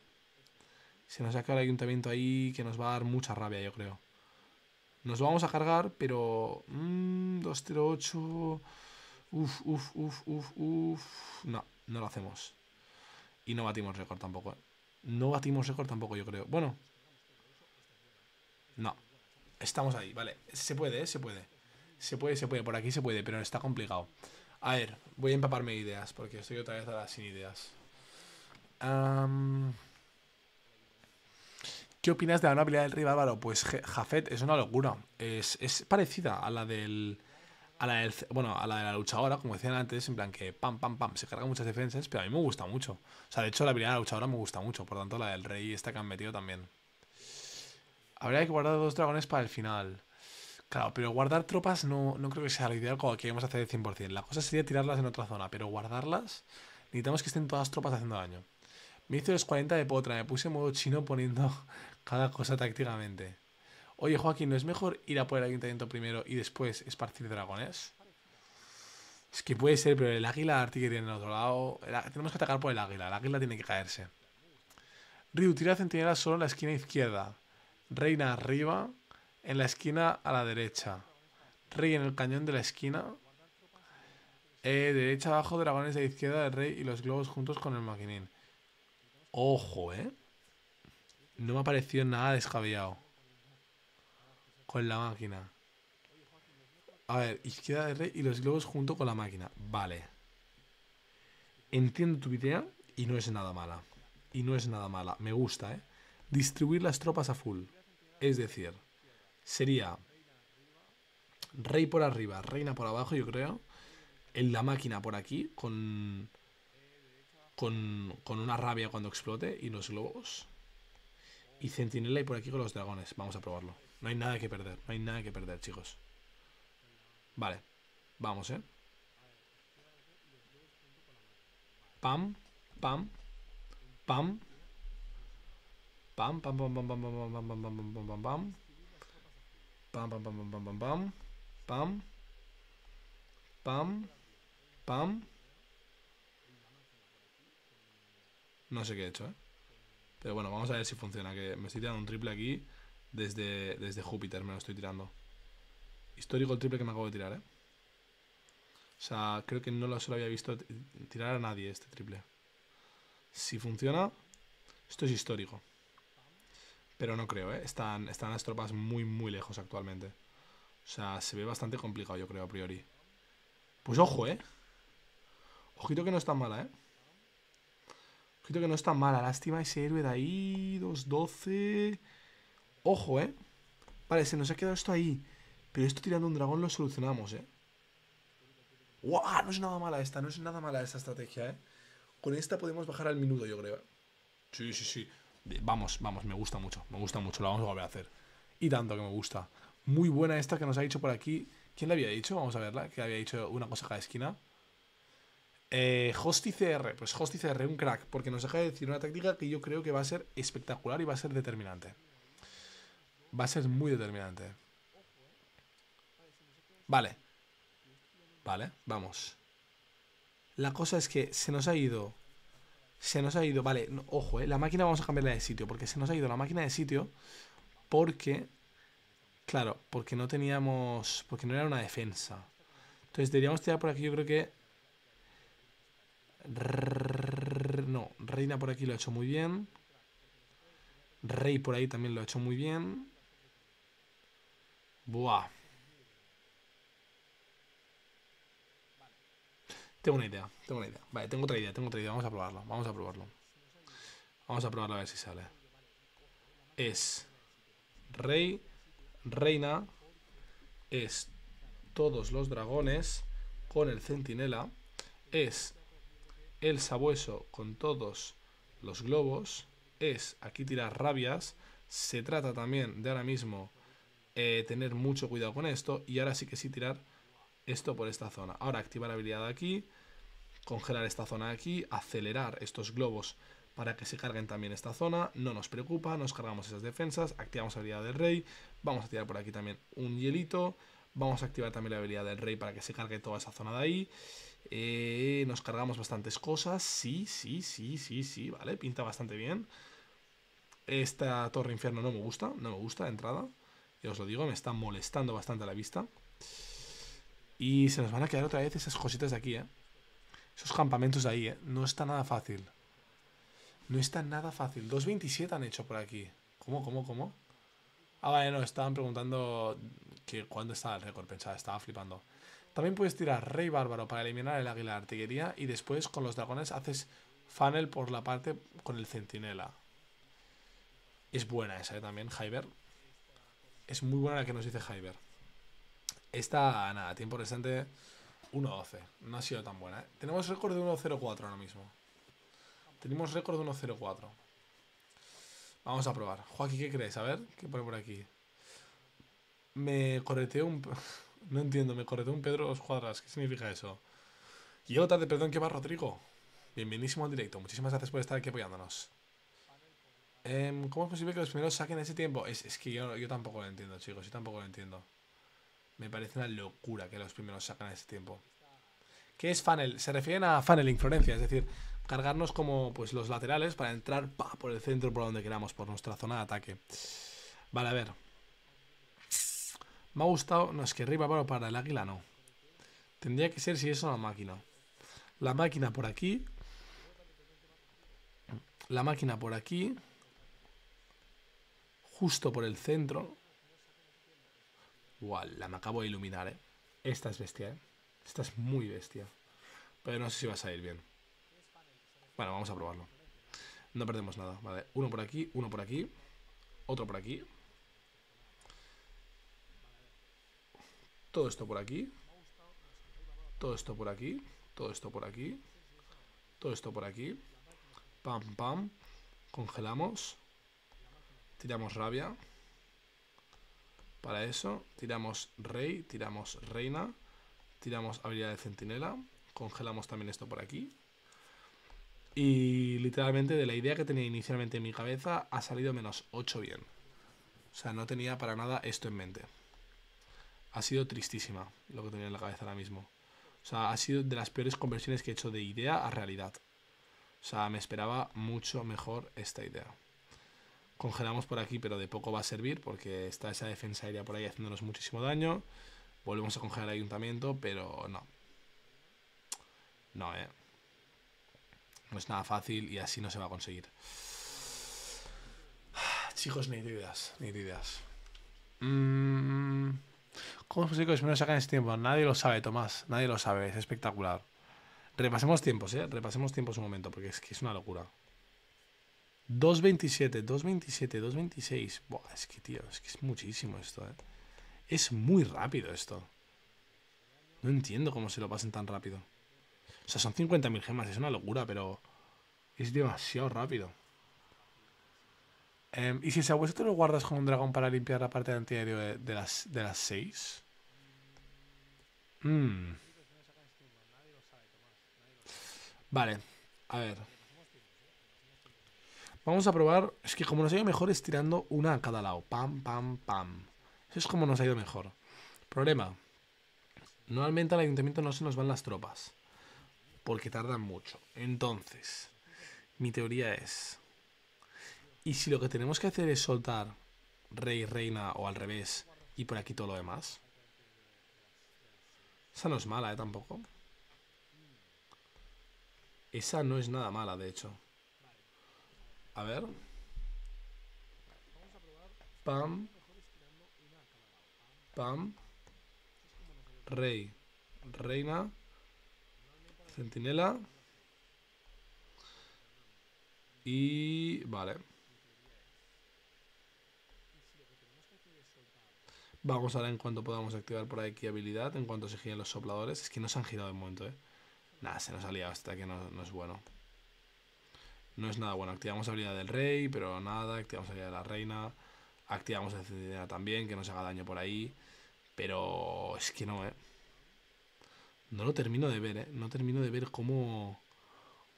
Se nos saca el ayuntamiento ahí que nos va a dar mucha rabia, yo creo. Nos vamos a cargar, pero... Mmm, 208... Uf, uf, uf, uf, uf. No, no lo hacemos. Y no batimos récord tampoco. ¿eh? No batimos récord tampoco, yo creo. Bueno, no. Estamos ahí, vale. Se puede, ¿eh? se puede. Se puede, se puede. Por aquí se puede, pero está complicado. A ver, voy a empaparme ideas, porque estoy otra vez ahora sin ideas. ¿Qué opinas de la habilidad del rival, Pues Jafet es una locura. Es, parecida a la del. A la del, bueno, a la de la luchadora, como decían antes, en plan que pam, pam, pam, se cargan muchas defensas, pero a mí me gusta mucho. O sea, de hecho, la habilidad de la luchadora me gusta mucho, por tanto, la del rey esta que han metido también. Habría que guardar dos dragones para el final. Claro, pero guardar tropas no, no creo que sea lo ideal como queremos vamos hacer el 100%. La cosa sería tirarlas en otra zona, pero guardarlas... Necesitamos que estén todas tropas haciendo daño. Me hice los 40 de potra, me puse en modo chino poniendo <laughs> cada cosa tácticamente. Oye, Joaquín, ¿no es mejor ir a por el ayuntamiento primero y después esparcir dragones? Es que puede ser, pero el águila tiene en otro lado... tenemos que atacar por el águila, el águila tiene que caerse. Ryu, tira centinela solo en la esquina izquierda. Reina arriba, en la esquina a la derecha. Rey en el cañón de la esquina. Eh, derecha abajo, dragones de izquierda del rey y los globos juntos con el maquinín. Ojo, ¿eh? No me ha parecido nada descabellado. Con la máquina. A ver, izquierda de rey y los globos junto con la máquina. Vale. Entiendo tu idea y no es nada mala. Y no es nada mala. Me gusta, ¿eh? Distribuir las tropas a full. Es decir, sería rey por arriba, reina por abajo, yo creo. En la máquina por aquí, con, con, con una rabia cuando explote y los globos. Y centinela y por aquí con los dragones. Vamos a probarlo. No hay nada que perder, no hay nada que perder, chicos. Vale, vamos, ¿eh? Pam, pam, pam, Pam, pam, pam, pam, pam, pam, pam, pam, pam, pam, pam, pam. Pam, pam, pam, pam, pam, pam, pam. Pam, pam. pam. Pam. No sé qué he hecho, ¿eh? Pero bueno, vamos a ver si funciona, que me estoy tirando un triple aquí desde, desde Júpiter, me lo estoy tirando. Histórico el triple que me acabo de tirar, ¿eh? O sea, creo que no lo, pam lo había visto tirar a nadie este triple. Si funciona, esto es histórico. Pero no creo, ¿eh? Están, están las tropas muy, muy lejos actualmente. O sea, se ve bastante complicado, yo creo, a priori. Pues ojo, ¿eh? Ojito que no es tan mala, ¿eh? Ojito que no es tan mala. Lástima ese héroe de ahí. 2-12. Ojo, ¿eh? Vale, se nos ha quedado esto ahí. Pero esto tirando un dragón lo solucionamos, ¿eh? ¡Wow! No es nada mala esta. No es nada mala esta estrategia, ¿eh? Con esta podemos bajar al minuto, yo creo. ¿eh? Sí, sí, sí. Vamos, vamos, me gusta mucho, me gusta mucho, lo vamos a volver a hacer. Y tanto que me gusta. Muy buena esta que nos ha dicho por aquí. ¿Quién la había dicho? Vamos a verla, que había dicho una cosa cada esquina. Eh, R. pues cr un crack, porque nos deja de decir una táctica que yo creo que va a ser espectacular y va a ser determinante. Va a ser muy determinante. Vale. Vale, vamos. La cosa es que se nos ha ido se nos ha ido, vale, ojo, eh, la máquina vamos a cambiarla de sitio, porque se nos ha ido la máquina de sitio porque, claro, porque no teníamos, porque no era una defensa. Entonces deberíamos tirar por aquí, yo creo que... No, Reina por aquí lo ha hecho muy bien. Rey por ahí también lo ha hecho muy bien. Buah. Tengo una idea, tengo una idea. Vale, tengo otra idea, tengo otra idea. Vamos a probarlo, vamos a probarlo. Vamos a probarlo a ver si sale. Es rey, reina, es todos los dragones con el centinela, es el sabueso con todos los globos, es aquí tirar rabias, se trata también de ahora mismo eh, tener mucho cuidado con esto y ahora sí que sí tirar esto por esta zona. Ahora activar habilidad aquí, congelar esta zona aquí, acelerar estos globos para que se carguen también esta zona, no nos preocupa, nos cargamos esas defensas, activamos habilidad del rey, vamos a tirar por aquí también un hielito, vamos a activar también la habilidad del rey para que se cargue toda esa zona de ahí, eh, nos cargamos bastantes cosas, sí, sí, sí, sí, sí, vale, pinta bastante bien, esta torre infierno no me gusta, no me gusta de entrada, ya os lo digo, me está molestando bastante la vista, y se nos van a quedar otra vez esas cositas de aquí, ¿eh? Esos campamentos de ahí, ¿eh? No está nada fácil. No está nada fácil. 2.27 han hecho por aquí. ¿Cómo, cómo, cómo? Ah, vale, no, estaban preguntando que cuándo está el récord, pensaba, estaba flipando. También puedes tirar Rey Bárbaro para eliminar el águila de artillería y después con los dragones haces funnel por la parte con el centinela. Es buena esa ¿eh? también, Hyber. Es muy buena la que nos dice Hyber. Esta, nada, tiempo restante 1.12. No ha sido tan buena. ¿eh? Tenemos récord de 1.04 ahora mismo. Tenemos récord de 1.04. Vamos a probar. Joaquín, ¿qué crees? A ver, ¿qué pone por aquí? Me correteó un... <laughs> no entiendo, me correteó un Pedro dos cuadras. ¿Qué significa eso? Llego tarde, perdón, ¿qué va, Rodrigo? Bienvenidísimo al directo. Muchísimas gracias por estar aquí apoyándonos. Em, ¿Cómo es posible que los primeros saquen ese tiempo? Es, que yo tampoco lo entiendo, chicos. Yo tampoco lo entiendo. Me parece una locura que los primeros sacan a este tiempo. ¿Qué es funnel? Se refieren a funneling, Florencia, es decir, cargarnos como pues los laterales para entrar pa, por el centro, por donde queramos, por nuestra zona de ataque. Vale, a ver. Me ha gustado, no es que arriba, pero para el águila no. Tendría que ser si es una máquina. La máquina por aquí. La máquina por aquí. Justo por el centro la me acabo de iluminar, ¿eh? Esta es bestia, ¿eh? Esta es muy bestia. Pero no sé si va a salir bien. Bueno, vamos a probarlo. No perdemos nada, vale. Uno por aquí, uno por aquí. Otro por aquí. Todo esto por aquí. Todo esto por aquí. Todo esto por aquí. Todo esto por aquí. Pam, pam. Congelamos. Tiramos rabia. Para eso tiramos rey, tiramos reina, tiramos habilidad de centinela, congelamos también esto por aquí. Y literalmente de la idea que tenía inicialmente en mi cabeza ha salido menos 8 bien. O sea, no tenía para nada esto en mente. Ha sido tristísima lo que tenía en la cabeza ahora mismo. O sea, ha sido de las peores conversiones que he hecho de idea a realidad. O sea, me esperaba mucho mejor esta idea. Congelamos por aquí, pero de poco va a servir porque está esa defensa aérea por ahí haciéndonos muchísimo daño. Volvemos a congelar ayuntamiento, pero no. No, eh. No es nada fácil y así no se va a conseguir. <sighs> Chicos, ni ideas, ni ideas. Mm, ¿Cómo es posible que los primeros este tiempo? Nadie lo sabe, Tomás. Nadie lo sabe. Es espectacular. Repasemos tiempos, ¿eh? Repasemos tiempos un momento, porque es que es una locura. 2.27, 2.27, 2.26. Buah, es que, tío, es que es muchísimo esto, ¿eh? Es muy rápido esto. No entiendo cómo se lo pasen tan rápido. O sea, son 50.000 gemas, es una locura, pero es demasiado rápido. Em, ¿Y si ese hueso te lo guardas con un dragón para limpiar la parte anterior de, de las, de las 6? Mmm. Vale, a ver. Vamos a probar. Es que como nos ha ido mejor es tirando una a cada lado. Pam, pam, pam. Eso es como nos ha ido mejor. Problema. Normalmente al ayuntamiento no se nos van las tropas. Porque tardan mucho. Entonces, mi teoría es... ¿Y si lo que tenemos que hacer es soltar rey, reina o al revés y por aquí todo lo demás? Esa no es mala, ¿eh? Tampoco. Esa no es nada mala, de hecho. A ver. Pam. Pam. Rey. Reina. Centinela. Y... Vale. Vamos a ver en cuanto podamos activar por aquí habilidad, en cuanto se giren los sopladores. Es que no se han girado de momento, ¿eh? Nada, se nos ha liado hasta que no es bueno. No es nada bueno. Activamos habilidad del rey, pero nada. Activamos habilidad de la reina. Activamos la centinela también, que no se haga daño por ahí. Pero es que no, ¿eh? No lo termino de ver, ¿eh? No termino de ver cómo...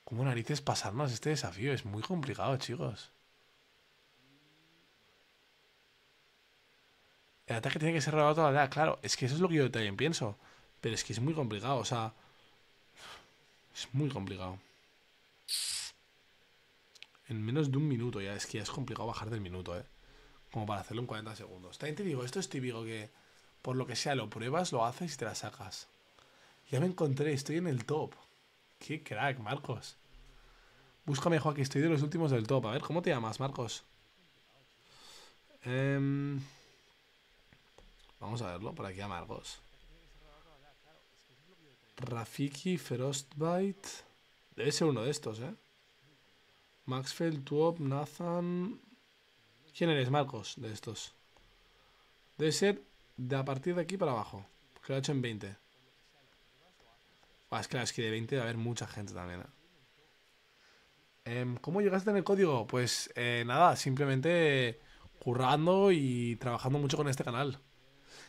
¿Cómo narices pasarnos este desafío? Es muy complicado, chicos. El ataque tiene que ser robado toda la vida claro. Es que eso es lo que yo también pienso. Pero es que es muy complicado, o sea... Es muy complicado en menos de un minuto ya. Es que ya es complicado bajar del minuto, ¿eh? Como para hacerlo en 40 segundos. También te digo, esto es típico que por lo que sea lo pruebas, lo haces y te la sacas. Ya me encontré, estoy en el top. Qué crack, Marcos. Búscame, Joaquín, estoy de los últimos del top. A ver, ¿cómo te llamas, Marcos? Em, vamos a verlo por aquí a Marcos. Rafiki Frostbite. Debe ser uno de estos, ¿eh? Maxfeld, Tuop, Nathan. ¿Quién eres, Marcos, de estos? Debe ser de a partir de aquí para abajo. Porque lo ha hecho en 20. más claro, es que de 20 va a haber mucha gente también. ¿eh? Em, cómo llegaste en el código? Pues eh, nada, simplemente currando y trabajando mucho con este canal.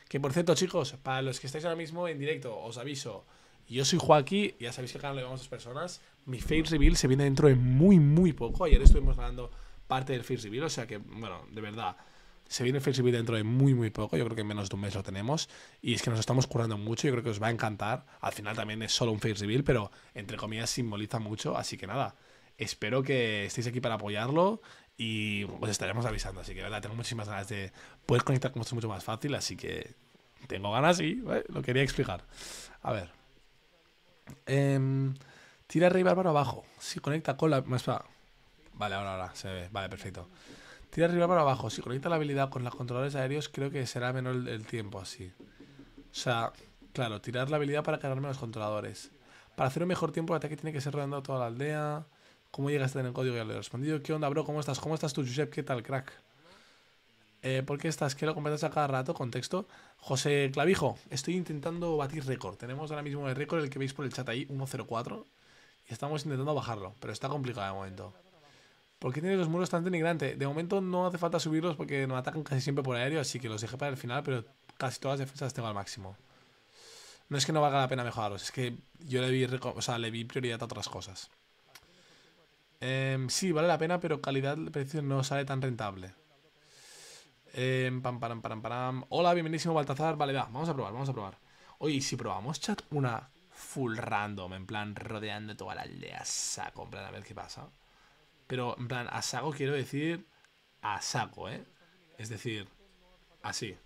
Que por cierto, chicos, para los que estáis ahora mismo en directo, os aviso. Yo soy Joaquín, ya sabéis que el canal lo llevamos dos personas. Mi face reveal se viene dentro de muy, muy poco. Ayer estuvimos dando parte del face reveal, o sea que, bueno, de verdad, se viene el face reveal dentro de muy, muy poco. Yo creo que en menos de un mes lo tenemos. Y es que nos estamos curando mucho. Yo creo que os va a encantar. Al final también es solo un face reveal, pero entre comillas simboliza mucho. Así que nada, espero que estéis aquí para apoyarlo y os estaremos avisando. Así que, verdad, tengo muchísimas ganas de poder conectar con vosotros mucho más fácil. Así que tengo ganas y eh, lo quería explicar. A ver. Em, tira arriba, para abajo. Si conecta con la... Vale, ahora, ahora, se ve. Vale, perfecto. Tira arriba, para abajo. Si conecta la habilidad con los controladores aéreos, creo que será menor el, tiempo, así. O sea, claro, tirar la habilidad para cargarme los controladores. Para hacer un mejor tiempo, el ataque tiene que ser rodeando toda la aldea. ¿Cómo llegaste en el código? Ya le he respondido. ¿Qué onda, bro? ¿Cómo estás? ¿Cómo estás tú, Josep? ¿Qué tal, crack? Eh, porque estas Quiero lo a cada rato, contexto. José Clavijo, estoy intentando batir récord. Tenemos ahora mismo el récord, el que veis por el chat ahí, 104. Y estamos intentando bajarlo, pero está complicado de momento. ¿Por qué tiene los muros tan denigrantes? De momento no hace falta subirlos porque nos atacan casi siempre por aéreo, así que los dejé para el final, pero casi todas las defensas tengo al máximo. No es que no valga la pena mejorarlos, es que yo le vi, prioridad a otras cosas. Em, sí, vale la pena, pero calidad-precio no sale tan rentable. Em, Hola, bienvenidísimo Baltazar. Vale, va, vamos a probar, vamos a probar. Oye, si probamos, chat, una full random, en plan, rodeando toda la aldea a saco, en plan, a ver qué pasa. Pero, en plan, a saco quiero decir a saco, ¿eh? Es decir, así.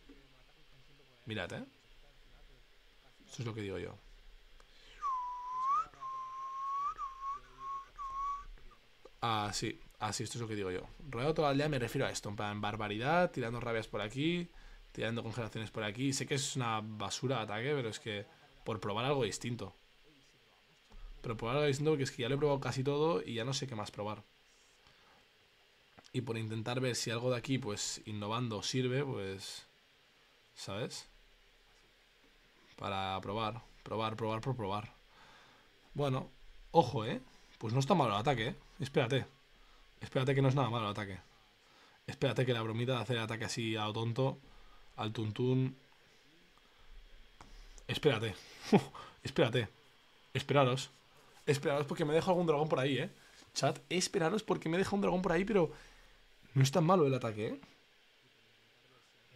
Mirad, ¿eh? Eso es lo que digo yo. Así. Así, ah, esto es lo que digo yo. Rodeado todo el día me refiero a esto, en barbaridad, tirando rabias por aquí, tirando congelaciones por aquí. Sé que es una basura de ataque, pero es que por probar algo distinto. Pero probar algo distinto porque es que ya lo he probado casi todo y ya no sé qué más probar. Y por intentar ver si algo de aquí, pues, innovando sirve, pues... ¿Sabes? Para probar, probar, probar por probar. Bueno, ojo, ¿eh? Pues no está malo el ataque, ¿eh? Espérate. Espérate que no es nada malo el ataque. Espérate que la bromita de hacer el ataque así a lo tonto, al tuntún... Espérate. espérate. Esperaros. Esperaros porque me dejo algún dragón por ahí, ¿eh? Chat, esperaros porque me deja un dragón por ahí, pero... No es tan malo el ataque, ¿eh?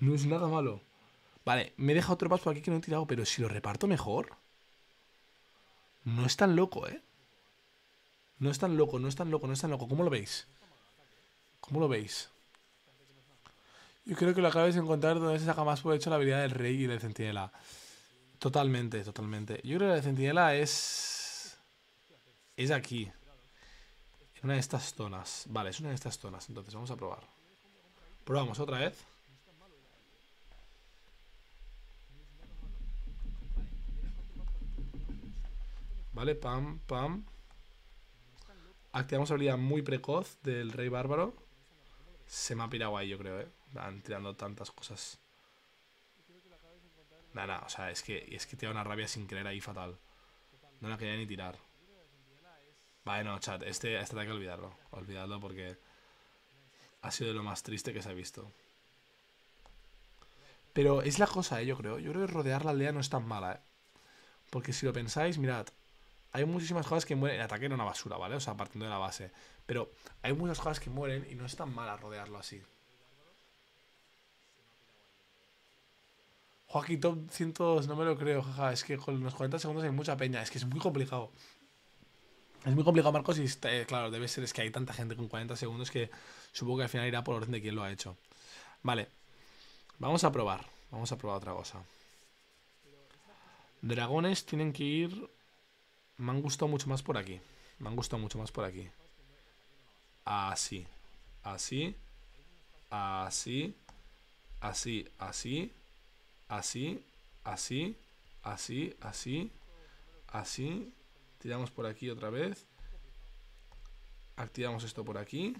No es nada malo. Vale, me deja otro paso por aquí que no he tirado, pero si lo reparto mejor... No es tan loco, ¿eh? No es tan loco, no es tan loco, no es tan loco. ¿Cómo lo veis? ¿Cómo lo veis? Yo creo que lo acabáis de encontrar donde se saca más provecho la habilidad del rey y del centinela. Totalmente, totalmente. Yo creo que la centinela es... Es aquí. En una de estas zonas. Vale, es una de estas zonas. Entonces vamos a probar. Probamos otra vez. Vale, pam, pam. Activamos habilidad muy precoz del rey bárbaro. Se me ha pirado ahí, yo creo, ¿eh? Van tirando tantas cosas. Nada, o sea, es que, es que te da una rabia sin querer ahí fatal. No la quería ni tirar. Vale, no, chat, este, este hay que olvidarlo. Olvidarlo porque ha sido de lo más triste que se ha visto. Pero es la cosa, ¿eh? yo creo. Yo creo que rodear la aldea no es tan mala, ¿eh? Porque si lo pensáis, mirad, hay muchísimas cosas que mueren. El ataque era una basura, ¿vale? O sea, partiendo de la base. Pero hay muchas cosas que mueren y no es tan mal rodearlo así. Joaquín Top 100 no me lo creo, jaja. Es que con los 40 segundos hay mucha peña. Es que es muy complicado. Es muy complicado, Marcos, y eh, claro, debe ser, es que hay tanta gente con 40 segundos que supongo que al final irá por orden de quién lo ha hecho. Vale, vamos a probar, vamos a probar otra cosa. Dragones tienen que ir... Me han gustado mucho más por aquí, me han gustado mucho más por aquí así, así, así, así, así, así, así, así, así, así. Tiramos por aquí otra vez. Activamos esto por aquí.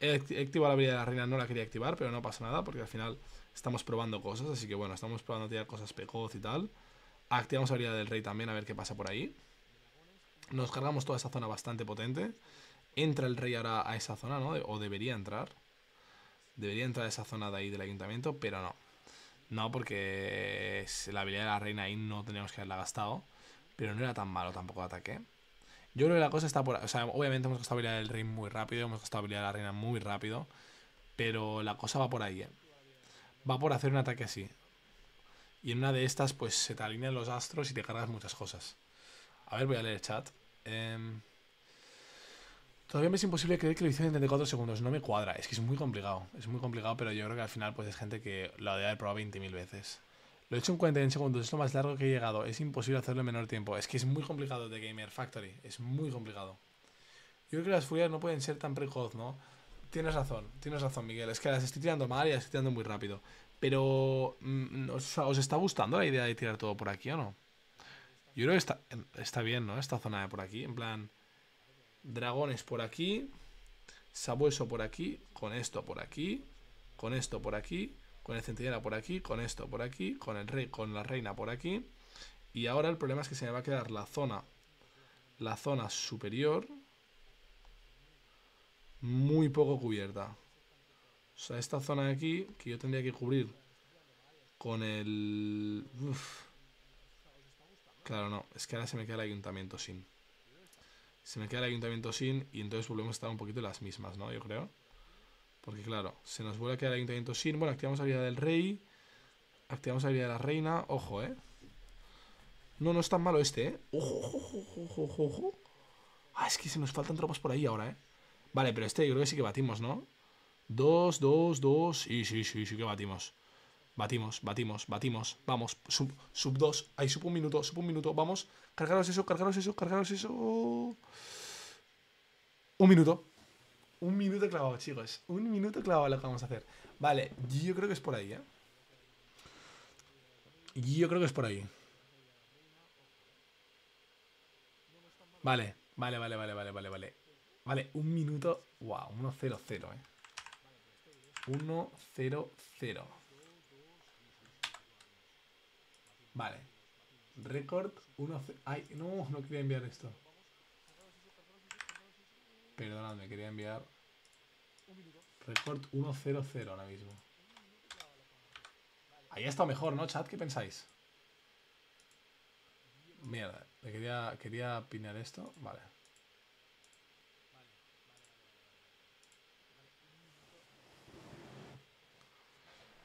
He la habilidad de la reina, no la quería activar, pero no pasa nada porque al final estamos probando cosas. Así que bueno, estamos probando tirar cosas pecoz y tal. Activamos la habilidad del rey también, a ver qué pasa por ahí. Nos cargamos toda esa zona bastante potente entra el rey ahora a esa zona, ¿no? O debería entrar. Debería entrar a esa zona de ahí del ayuntamiento, pero no. No, porque la habilidad de la reina ahí no teníamos que haberla gastado. Pero no era tan malo tampoco el ataque. Yo creo que la cosa está por... O sea, obviamente hemos gastado habilidad del rey muy rápido, hemos gastado habilidad de la reina muy rápido. Pero la cosa va por ahí, ¿eh? Va por hacer un ataque así. Y en una de estas, pues se te alinean los astros y te cargas muchas cosas. A ver, voy a leer el chat. Eh... Todavía me es imposible creer que lo hicieron en 34 segundos. No me cuadra. Es que es muy complicado. Es muy complicado, pero yo creo que al final pues es gente que lo de haber probado 20.000 veces. Lo he hecho en 41 segundos. Es lo más largo que he llegado. Es imposible hacerlo en menor tiempo. Es que es muy complicado de Gamer Factory. Es muy complicado. Yo creo que las furias no pueden ser tan precoz, ¿no? Tienes razón. Tienes razón, Miguel. Es que las estoy tirando mal y las estoy tirando muy rápido. Pero... Mm, ¿os, está gustando la idea de tirar todo por aquí o no? Yo creo que está, em, está bien, ¿no? Esta zona de por aquí. En plan... Dragones por aquí. Sabueso por aquí. Con esto por aquí. Con esto por aquí. Con el centinela por aquí. Con esto por aquí. Con el rey. Con la reina por aquí. Y ahora el problema es que se me va a quedar la zona. La zona superior. Muy poco cubierta. O sea, esta zona de aquí, que yo tendría que cubrir con el... Claro, no. Es que ahora se me queda el ayuntamiento sin se me queda el ayuntamiento sin y entonces volvemos a estar un poquito las mismas, ¿no? Yo creo. Porque claro, se nos vuelve a quedar el ayuntamiento sin. Bueno, activamos la vida del rey. Activamos la vida de la reina. Ojo, ¿eh? No, no es tan malo este, ¿eh? Ojo, ojo, ojo, ojo, ojo. Ah, es que se nos faltan tropas por ahí ahora, ¿eh? Vale, pero este yo creo que sí que batimos, ¿no? Dos, dos, dos. Sí, sí, sí, sí que batimos. Batimos, batimos, batimos. Vamos, sub, sub 2. Ahí, sub un minuto, sub un minuto. Vamos. Cargaros eso, cargaros eso, cargaros eso. Un minuto. Un minuto clavado, chicos. Un minuto clavado lo que vamos a hacer. Vale, yo creo que es por ahí, ¿eh? Yo creo que es por ahí. Vale, vale, vale, vale, vale, vale, vale. Vale, un minuto. Wow, 1-0-0, eh. 1-0-0. Vale. Record 1... Ay, no, no quería enviar esto. me quería enviar... Record 100 ahora mismo. Ahí ha estado mejor, ¿no, chat? ¿Qué pensáis? Mierda, quería, quería pinear esto. Vale.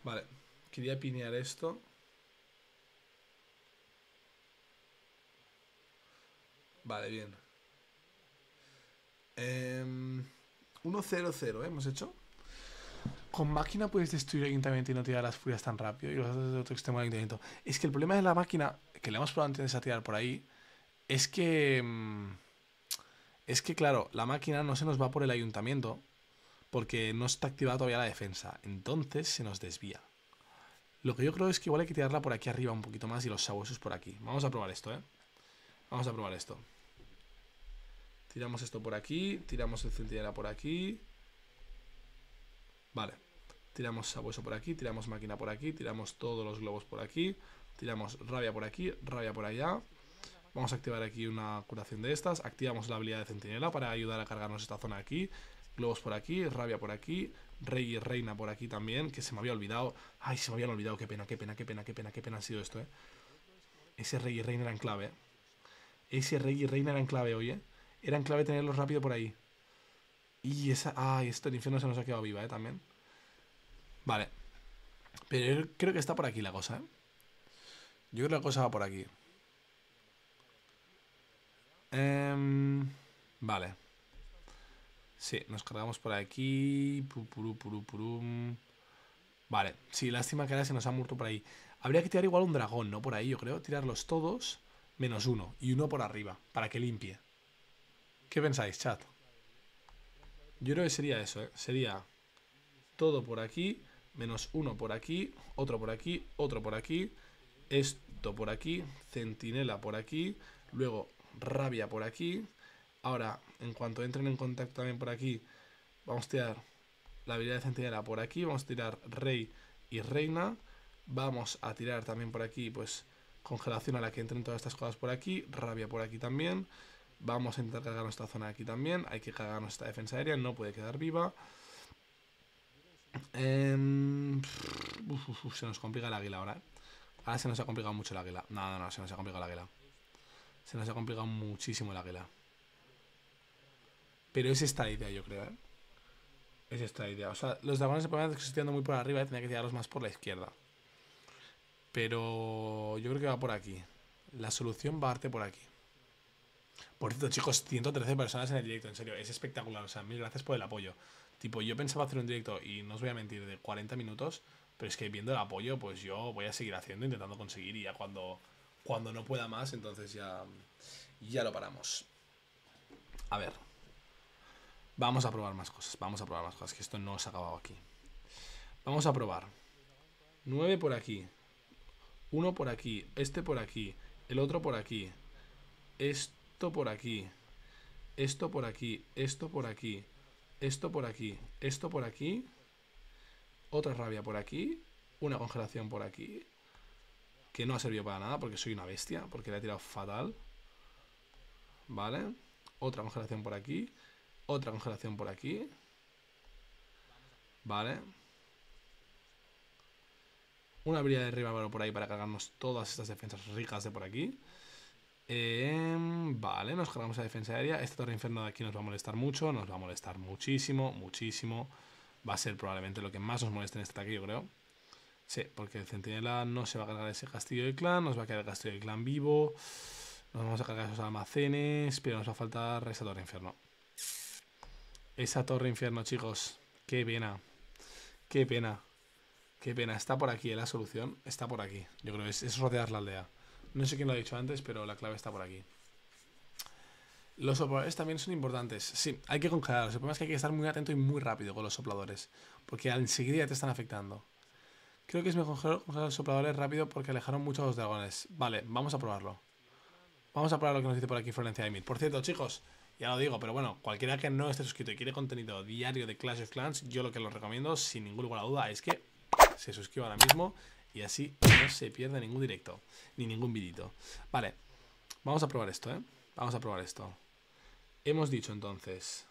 Vale, quería pinear esto. Vale, bien. 1-0-0, em, 0 ¿eh? ¿Hemos hecho? Con máquina puedes destruir el ayuntamiento y no tirar las furias tan rápido. Y los haces de otro extremo ayuntamiento. Es que el problema de la máquina, que le hemos probado antes a tirar por ahí, es que. Mm, es que, claro, la máquina no se nos va por el ayuntamiento porque no está activada todavía la defensa. Entonces se nos desvía. Lo que yo creo es que igual hay que tirarla por aquí arriba un poquito más y los sabuesos por aquí. Vamos a probar esto, ¿eh? Vamos a probar esto. Tiramos esto por aquí, tiramos el centinela por aquí. Vale. Tiramos sabueso por aquí, tiramos máquina por aquí, tiramos todos los globos por aquí, tiramos rabia por aquí, rabia por allá. Vamos a activar aquí una curación de estas. Activamos la habilidad de centinela para ayudar a cargarnos esta zona aquí. Globos por aquí, rabia por aquí, rey y reina por aquí también, que se me había olvidado. Ay, se me habían olvidado, qué pena, qué pena, qué pena, qué pena, qué pena ha sido esto, eh. Ese rey y reina en clave, eh. Ese rey y reina eran clave hoy, eh eran clave tenerlos rápido por ahí. Y esa. Ay, esto este infierno se nos ha quedado viva, ¿eh? También. Vale. Pero creo que está por aquí la cosa, ¿eh? Yo creo que la cosa va por aquí. Em, vale. Sí, nos cargamos por aquí. vale, sí, lástima que ahora se nos ha muerto por ahí. Habría que tirar igual un dragón, ¿no? Por ahí, yo creo. Tirarlos todos menos uno. Y uno por arriba, para que limpie. ¿Qué pensáis, chat? Yo creo que sería eso, ¿eh? Sería todo por aquí, menos uno por aquí, otro por aquí, otro por aquí, esto por aquí, centinela por aquí, luego rabia por aquí. Ahora, en cuanto entren en contacto también por aquí, vamos a tirar la habilidad de centinela por aquí, vamos a tirar rey y reina. Vamos a tirar también por aquí, pues, congelación a la que entren todas estas cosas por aquí, rabia por aquí también. Vamos a intentar cargar nuestra zona aquí también. Hay que cargar nuestra defensa aérea. No puede quedar viva. Em, se nos complica la águila ahora. ¿eh? Ahora se nos ha complicado mucho la águila. No, no, no, se nos ha complicado la águila. Se nos ha complicado muchísimo la águila. Pero es esta idea, yo creo, ¿eh? Es esta idea. O sea, los dragones se ponen vez muy por arriba, ¿eh? tenía que tirarlos más por la izquierda. Pero yo creo que va por aquí. La solución va a arte por aquí. Por cierto, chicos, 113 personas en el directo, en serio, es espectacular. O sea, mil gracias por el apoyo. Tipo, yo pensaba hacer un directo, y no os voy a mentir, de 40 minutos, pero es que viendo el apoyo, pues yo voy a seguir haciendo, intentando conseguir, y ya cuando, cuando no pueda más, entonces ya, ya lo paramos. A ver. Vamos a probar más cosas, vamos a probar más cosas, que esto no se ha acabado aquí. Vamos a probar. 9 por aquí. uno por aquí, este por aquí, el otro por aquí. Esto esto por aquí, esto por aquí, esto por aquí, esto por aquí, esto por aquí, otra rabia por aquí, una congelación por aquí, que no ha servido para nada porque soy una bestia, porque la he tirado fatal, ¿vale? Otra congelación por aquí, otra congelación por aquí, ¿vale? Una habilidad de rival por ahí para cargarnos todas estas defensas ricas de por aquí. Em, vale, nos cargamos la defensa aérea. Esta torre infierno de aquí nos va a molestar mucho, nos va a molestar muchísimo, muchísimo. Va a ser probablemente lo que más nos moleste en este ataque, yo creo. Sí, porque el centinela no se va a cargar ese castillo del clan, nos va a quedar el castillo del clan vivo. Nos vamos a cargar esos almacenes, pero nos va a faltar esa torre infierno. Esa torre infierno, chicos. Qué pena. Qué pena. Qué pena. Está por aquí, eh, la solución está por aquí. Yo creo que es rodear la aldea. No sé quién lo ha dicho antes, pero la clave está por aquí. Los sopladores también son importantes. Sí, hay que congelarlos. El problema es que hay que estar muy atento y muy rápido con los sopladores, porque enseguida te están afectando. Creo que es mejor congelar los sopladores rápido porque alejaron mucho a los dragones. Vale, vamos a probarlo. Vamos a probar lo que nos dice por aquí Florencia Emil. Por cierto, chicos, ya lo digo, pero bueno, cualquiera que no esté suscrito y quiere contenido diario de Clash of Clans, yo lo que lo recomiendo, sin ningún lugar duda, es que se suscriba ahora mismo y así no se pierde ningún directo, ni ningún vidito. Vale, vamos a probar esto, ¿eh? Vamos a probar esto. Hemos dicho entonces...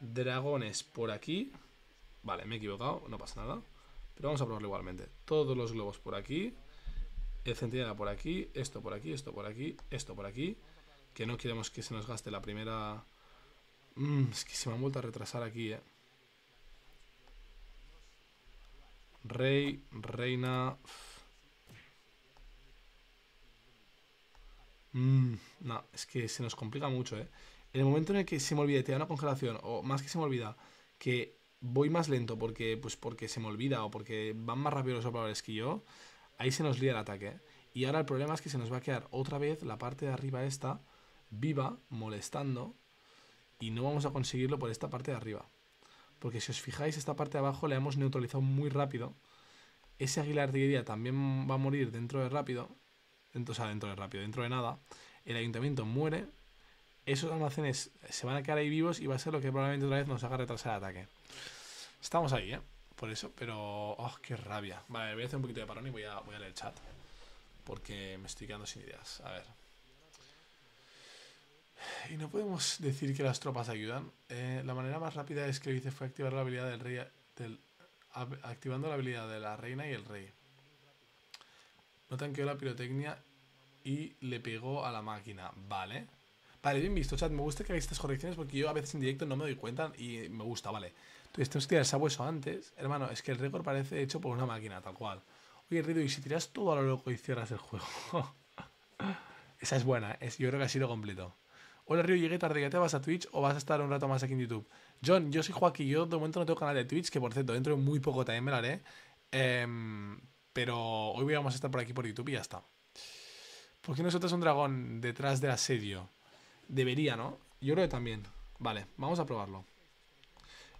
Dragones por aquí. Vale, me he equivocado, no pasa nada. Pero vamos a probarlo igualmente. Todos los globos por aquí. El centinela por aquí. Esto por aquí, esto por aquí, esto por aquí. Que no queremos que se nos gaste la primera... Mm, es que se me han vuelto a retrasar aquí, ¿eh? Rey, reina... Mm, no, es que se nos complica mucho, ¿eh? En el momento en el que se me olvida y te da una congelación, o más que se me olvida, que voy más lento porque, pues porque se me olvida o porque van más rápido los operadores que yo, ahí se nos lía el ataque. Eh. Y ahora el problema es que se nos va a quedar otra vez la parte de arriba esta viva, molestando, y no vamos a conseguirlo por esta parte de arriba. Porque si os fijáis, esta parte de abajo la hemos neutralizado muy rápido. Ese águila de artillería también va a morir dentro de rápido. o sea, dentro de rápido, dentro de nada. El ayuntamiento muere. Esos almacenes se van a quedar ahí vivos y va a ser lo que probablemente otra vez nos haga retrasar el ataque. Estamos ahí, ¿eh? Por eso, pero... ¡Oh, qué rabia! Vale, voy a hacer un poquito de parón y voy a, voy a leer el chat. Porque me estoy quedando sin ideas. A ver. Y no podemos decir que las tropas ayudan. Eh, la manera más rápida es que lo hice fue activar la habilidad del rey. activando la habilidad de la reina y el rey. No tanqueó la pirotecnia y le pegó a la máquina. Vale. Vale, bien visto, chat. Me gusta que hagáis estas correcciones porque yo a veces en directo no me doy cuenta y me gusta, vale. Entonces tenemos que tirar sabueso antes. Hermano, es que el récord parece hecho por una máquina, tal cual. Oye, Rido, ¿y si tiras todo a lo loco y cierras el juego? <laughs> Esa es buena, es, ¿eh? yo creo que ha sido completo. Hola Río, llegué tarde, ¿ya te vas a Twitch o vas a estar un rato más aquí en YouTube? John, yo soy Joaquín, yo de momento no tengo canal de Twitch, que por cierto, dentro de muy poco también me lo haré. Em, pero hoy vamos a estar por aquí por YouTube y ya está. ¿Por qué nosotros un dragón detrás del asedio? Debería, ¿no? Yo creo que también. Vale, vamos a probarlo.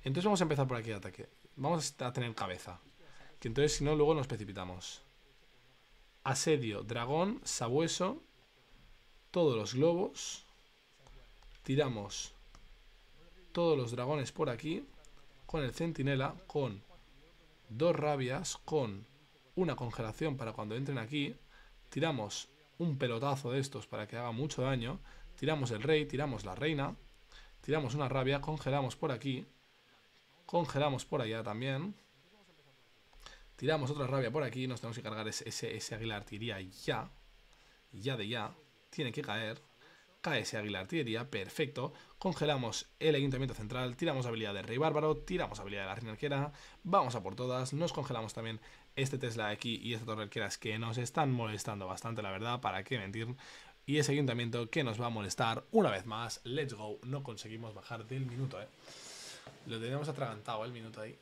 Entonces vamos a empezar por aquí de ataque. Vamos a tener cabeza. Que entonces, si no, luego nos precipitamos. Asedio, dragón, sabueso, todos los globos tiramos todos los dragones por aquí, con el centinela, con dos rabias, con una congelación para cuando entren aquí, tiramos un pelotazo de estos para que haga mucho daño, tiramos el rey, tiramos la reina, tiramos una rabia, congelamos por aquí, congelamos por allá también, tiramos otra rabia por aquí, nos tenemos que cargar ese, ese, ese águila artillería ya, ya de ya, tiene que caer, ese águila artillería, perfecto. Congelamos el ayuntamiento central, tiramos habilidad del rey bárbaro, tiramos habilidad de la reina arquera, vamos a por todas, nos congelamos también este Tesla de aquí y esta torre arqueras que nos están molestando bastante, la verdad, para qué mentir. Y ese ayuntamiento que nos va a molestar una vez más. Let's go. No conseguimos bajar del minuto, eh. Lo tenemos atragantado el minuto ahí.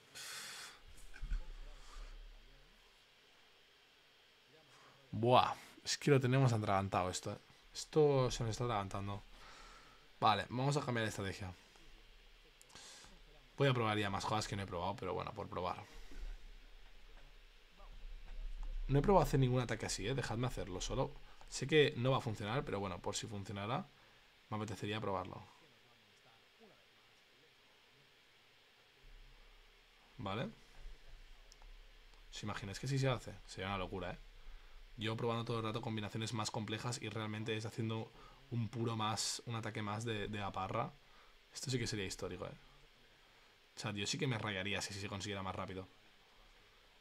Buah, es que lo tenemos atragantado esto, eh. Esto se me está adelantando. Vale, vamos a cambiar de estrategia. Voy a probar ya más cosas que no he probado, pero bueno, por probar. No he probado hacer ningún ataque así, ¿eh? Dejadme hacerlo solo. Sé que no va a funcionar, pero bueno, por si funcionara, me apetecería probarlo. Vale. ¿Os imagináis que si sí se hace? Sería una locura, ¿eh? yo probando todo el rato combinaciones más complejas y realmente es haciendo un puro más, un ataque más de, de aparra. Esto sí que sería histórico, eh. O sea, yo sí que me rayaría si se consiguiera más rápido.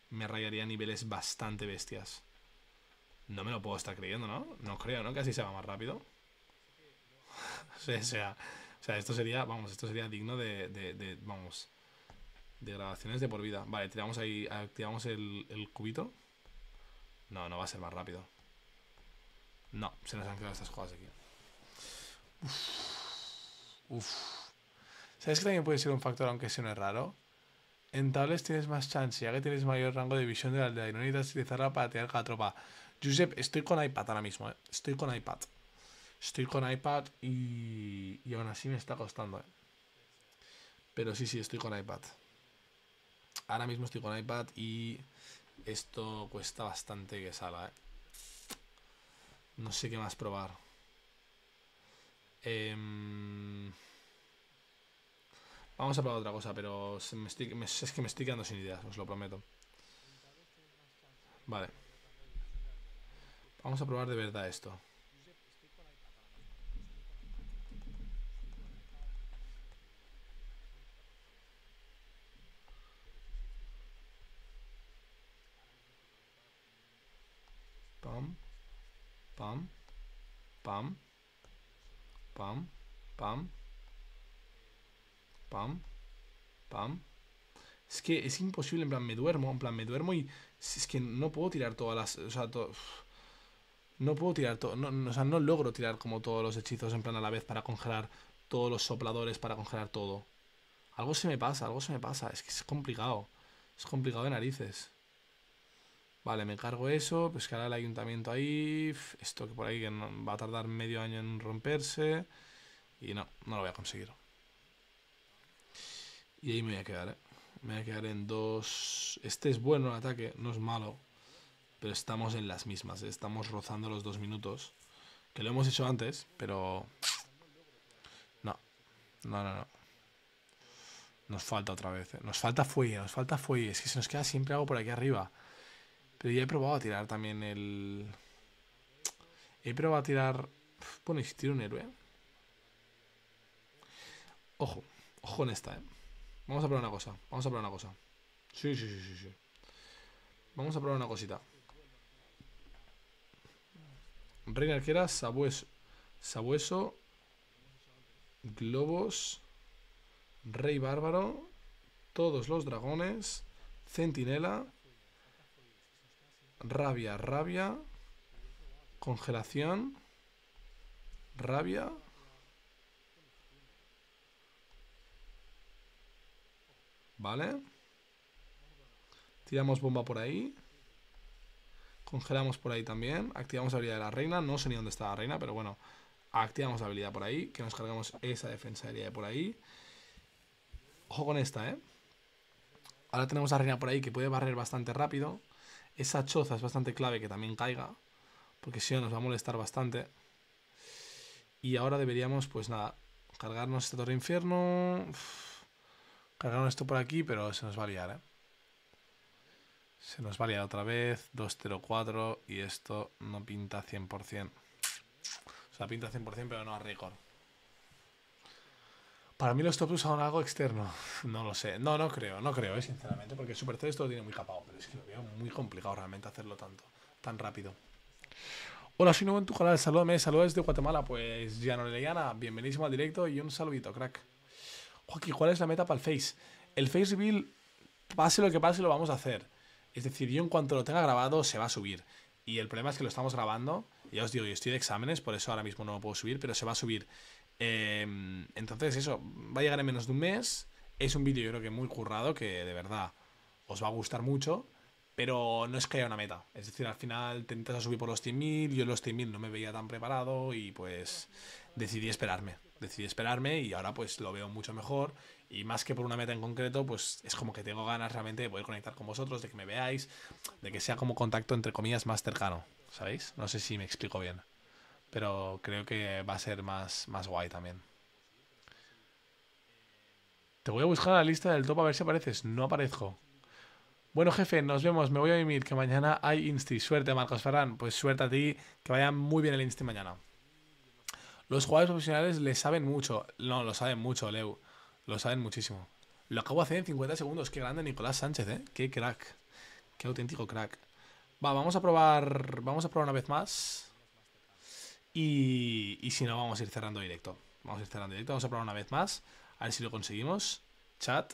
Me rayaría a niveles bastante bestias. No me lo puedo estar creyendo, ¿no? No creo, ¿no? Que así se va más rápido. <laughs> o, sea, o sea, esto sería, vamos, esto sería digno de, de, vamos, de grabaciones de por vida. Vale, tiramos ahí, activamos el, el cubito. No, no va a ser más rápido. No, se nos han quedado estas cosas aquí. ¿Sabes que también puede ser un factor, aunque sea un raro? En tablets tienes más chance, ya que tienes mayor rango de visión de la aldea y de necesitas para tirar cada tropa. Josep, estoy con iPad ahora mismo, ¿eh? Estoy con iPad. Estoy con iPad y, y aún así me está costando, ¿eh? Pero sí, sí, estoy con iPad. Ahora mismo estoy con iPad y esto cuesta bastante que salga, ¿eh? No sé qué más probar. Em, vamos a probar otra cosa, pero es que me estoy quedando sin ideas, os lo prometo. Vale. Vamos a probar de verdad esto. pam, pam, pam, pam, pam, pam. Es que es imposible, en plan, me duermo, en plan, me duermo y es que no puedo tirar todas las... O sea, no puedo tirar todo, no logro tirar como todos los hechizos en plan a la vez para congelar todos los sopladores, para congelar todo. Algo se me pasa, algo se me pasa, es que es complicado, es complicado de narices. Vale, me cargo eso, pues que el ayuntamiento ahí, esto que por ahí que va a tardar medio año en romperse, y no, no lo voy a conseguir. Y ahí me voy a quedar, ¿eh? Me voy a quedar en dos... Este es bueno el ataque, no es malo, pero estamos en las mismas, ¿eh? estamos rozando los dos minutos, que lo hemos hecho antes, pero... No, no, no, no. Nos falta otra vez, ¿eh? nos falta fuelle, nos falta fuelle, es que se nos queda siempre algo por aquí arriba. Pero ya he probado a tirar también el... He probado a tirar... Bueno, y un héroe. Ojo. Ojo en esta, ¿eh? Vamos a probar una cosa. Vamos a probar una cosa. Sí, sí, sí, sí, sí. Vamos a probar una cosita. Reina arquera, sabueso. Sabueso. Globos. Rey bárbaro. Todos los dragones. Centinela. Rabia, rabia. Congelación. Rabia. Vale. Tiramos bomba por ahí. Congelamos por ahí también. Activamos la habilidad de la reina. No sé ni dónde está la reina, pero bueno. Activamos la habilidad por ahí. Que nos cargamos esa defensa de por ahí. Ojo con esta, ¿eh? Ahora tenemos a la reina por ahí que puede barrer bastante rápido. Esa choza es bastante clave que también caiga, porque si no nos va a molestar bastante. Y ahora deberíamos, pues nada, cargarnos este torre infierno. cargarnos esto por aquí, pero se nos va a liar, ¿eh? Se nos va a liar otra vez. 2-0-4 y esto no pinta 100%. O sea, pinta 100% pero no a récord. Para mí los top son algo externo. <laughs> No lo sé. No, no creo, no creo, eh, sinceramente, porque Super todo lo tiene muy capado, pero es que lo veo muy complicado realmente hacerlo tanto, tan rápido. Hola, soy nuevo en tu canal, me saludos de Guatemala. Pues, le bienvenido bienvenidísimo al directo y un saludito, crack. Joaquín, ¿cuál es la meta para el Face? El Face Reveal, pase lo que pase, lo vamos a hacer. Es decir, yo en cuanto lo tenga grabado, se va a subir. Y el problema es que lo estamos grabando. Ya os digo, yo estoy de exámenes, por eso ahora mismo no lo puedo subir, pero se va a subir Em, entonces, eso, va a llegar en menos de un mes. Es un vídeo, yo creo que muy currado, que de verdad os va a gustar mucho. Pero no es que haya una meta. Es decir, al final te intentas subir por los 100.000. Yo en los 100.000 no me veía tan preparado y pues decidí esperarme. Decidí esperarme y ahora pues lo veo mucho mejor. Y más que por una meta en concreto, pues es como que tengo ganas realmente de poder conectar con vosotros, de que me veáis, de que sea como contacto entre comillas más cercano. ¿Sabéis? No sé si me explico bien pero creo que va a ser más, más guay también. Te voy a buscar la lista del top a ver si apareces. No aparezco. Bueno, jefe, nos vemos. Me voy a mimir, que mañana hay Insti. Suerte, Marcos Ferran. Pues suerte a ti, que vaya muy bien el Insti mañana. Los jugadores profesionales le saben mucho. No, lo saben mucho, Leo. Lo saben muchísimo. Lo acabo de hacer en 50 segundos. Qué grande Nicolás Sánchez, ¿eh? Qué crack. Qué auténtico crack. Va, vamos a probar... Vamos a probar una vez más. Y, si no, vamos a ir cerrando directo. Vamos a ir cerrando directo. Vamos a probar una vez más. A ver si lo conseguimos. Chat.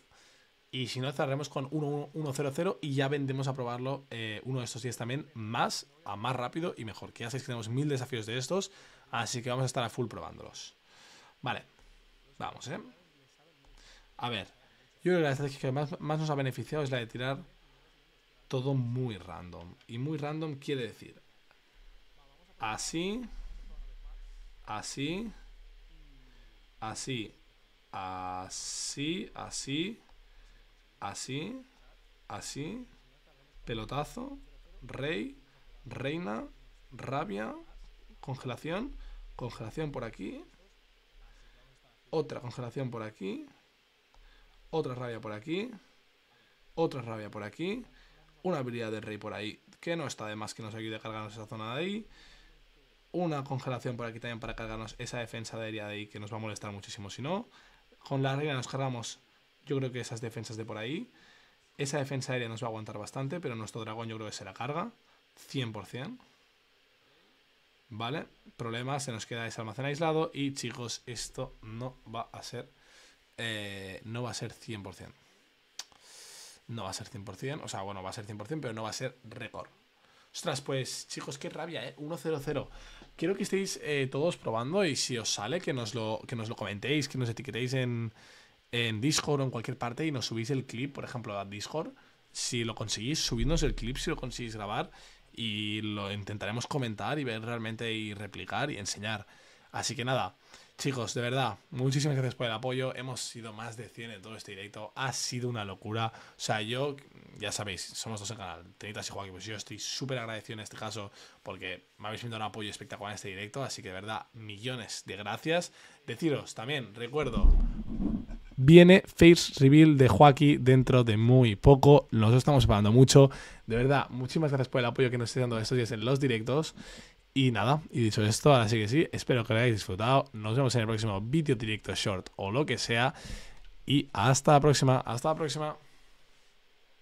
Y si no, cerremos con 1-1-0-0 y ya vendemos a probarlo eh, uno de estos días también, más, a más rápido y mejor. Que ya sabéis que tenemos mil desafíos de estos, así que vamos a estar a full probándolos. Vale, vamos, ¿eh? A ver, yo creo que la estrategia que más nos ha beneficiado es la de tirar todo muy random. Y muy random quiere decir así, así, así, así, así, así, así, pelotazo, rey, reina, rabia, congelación, congelación por aquí, otra congelación por aquí, otra rabia por aquí, otra rabia por aquí, una habilidad de rey por ahí, que no está de más que nos ayude a cargarnos esa zona de ahí, una congelación por aquí también para cargarnos esa defensa de aérea de ahí que nos va a molestar muchísimo si no. Con la regla nos cargamos yo creo que esas defensas de por ahí. Esa defensa aérea nos va a aguantar bastante, pero nuestro dragón yo creo que se la carga. 100%. Vale, problema, se nos queda ese almacén aislado y chicos, esto no va a ser... Eh, no va a ser 100%. No va a ser 100%, o sea, bueno, va a ser 100%, pero no va a ser récord. Ostras, pues chicos, qué rabia, ¿eh? 1-0-0. Quiero que estéis eh, todos probando y si os sale, que nos lo, que nos lo comentéis, que nos etiquetéis en, en Discord o en cualquier parte y nos subís el clip, por ejemplo, a Discord. Si lo conseguís, subidnos el clip si lo conseguís grabar y lo intentaremos comentar y ver realmente y replicar y enseñar. Así que nada, Chicos, de verdad, muchísimas gracias por el apoyo. Hemos sido más de 100 en todo este directo. Ha sido una locura. O sea, yo, ya sabéis, somos dos en el canal, Tenitas y Joaquín. Pues yo estoy súper agradecido en este caso porque me habéis dado un apoyo espectacular en este directo. Así que, de verdad, millones de gracias. Deciros también, recuerdo, viene Face Reveal de Joaquín dentro de muy poco. Nos estamos esperando mucho. De verdad, muchísimas gracias por el apoyo que nos estáis dando estos días en los directos. Y nada, y dicho esto, ahora sí que sí, espero que lo hayáis disfrutado. Nos vemos en el próximo vídeo directo short o lo que sea. Y hasta la próxima, hasta la próxima.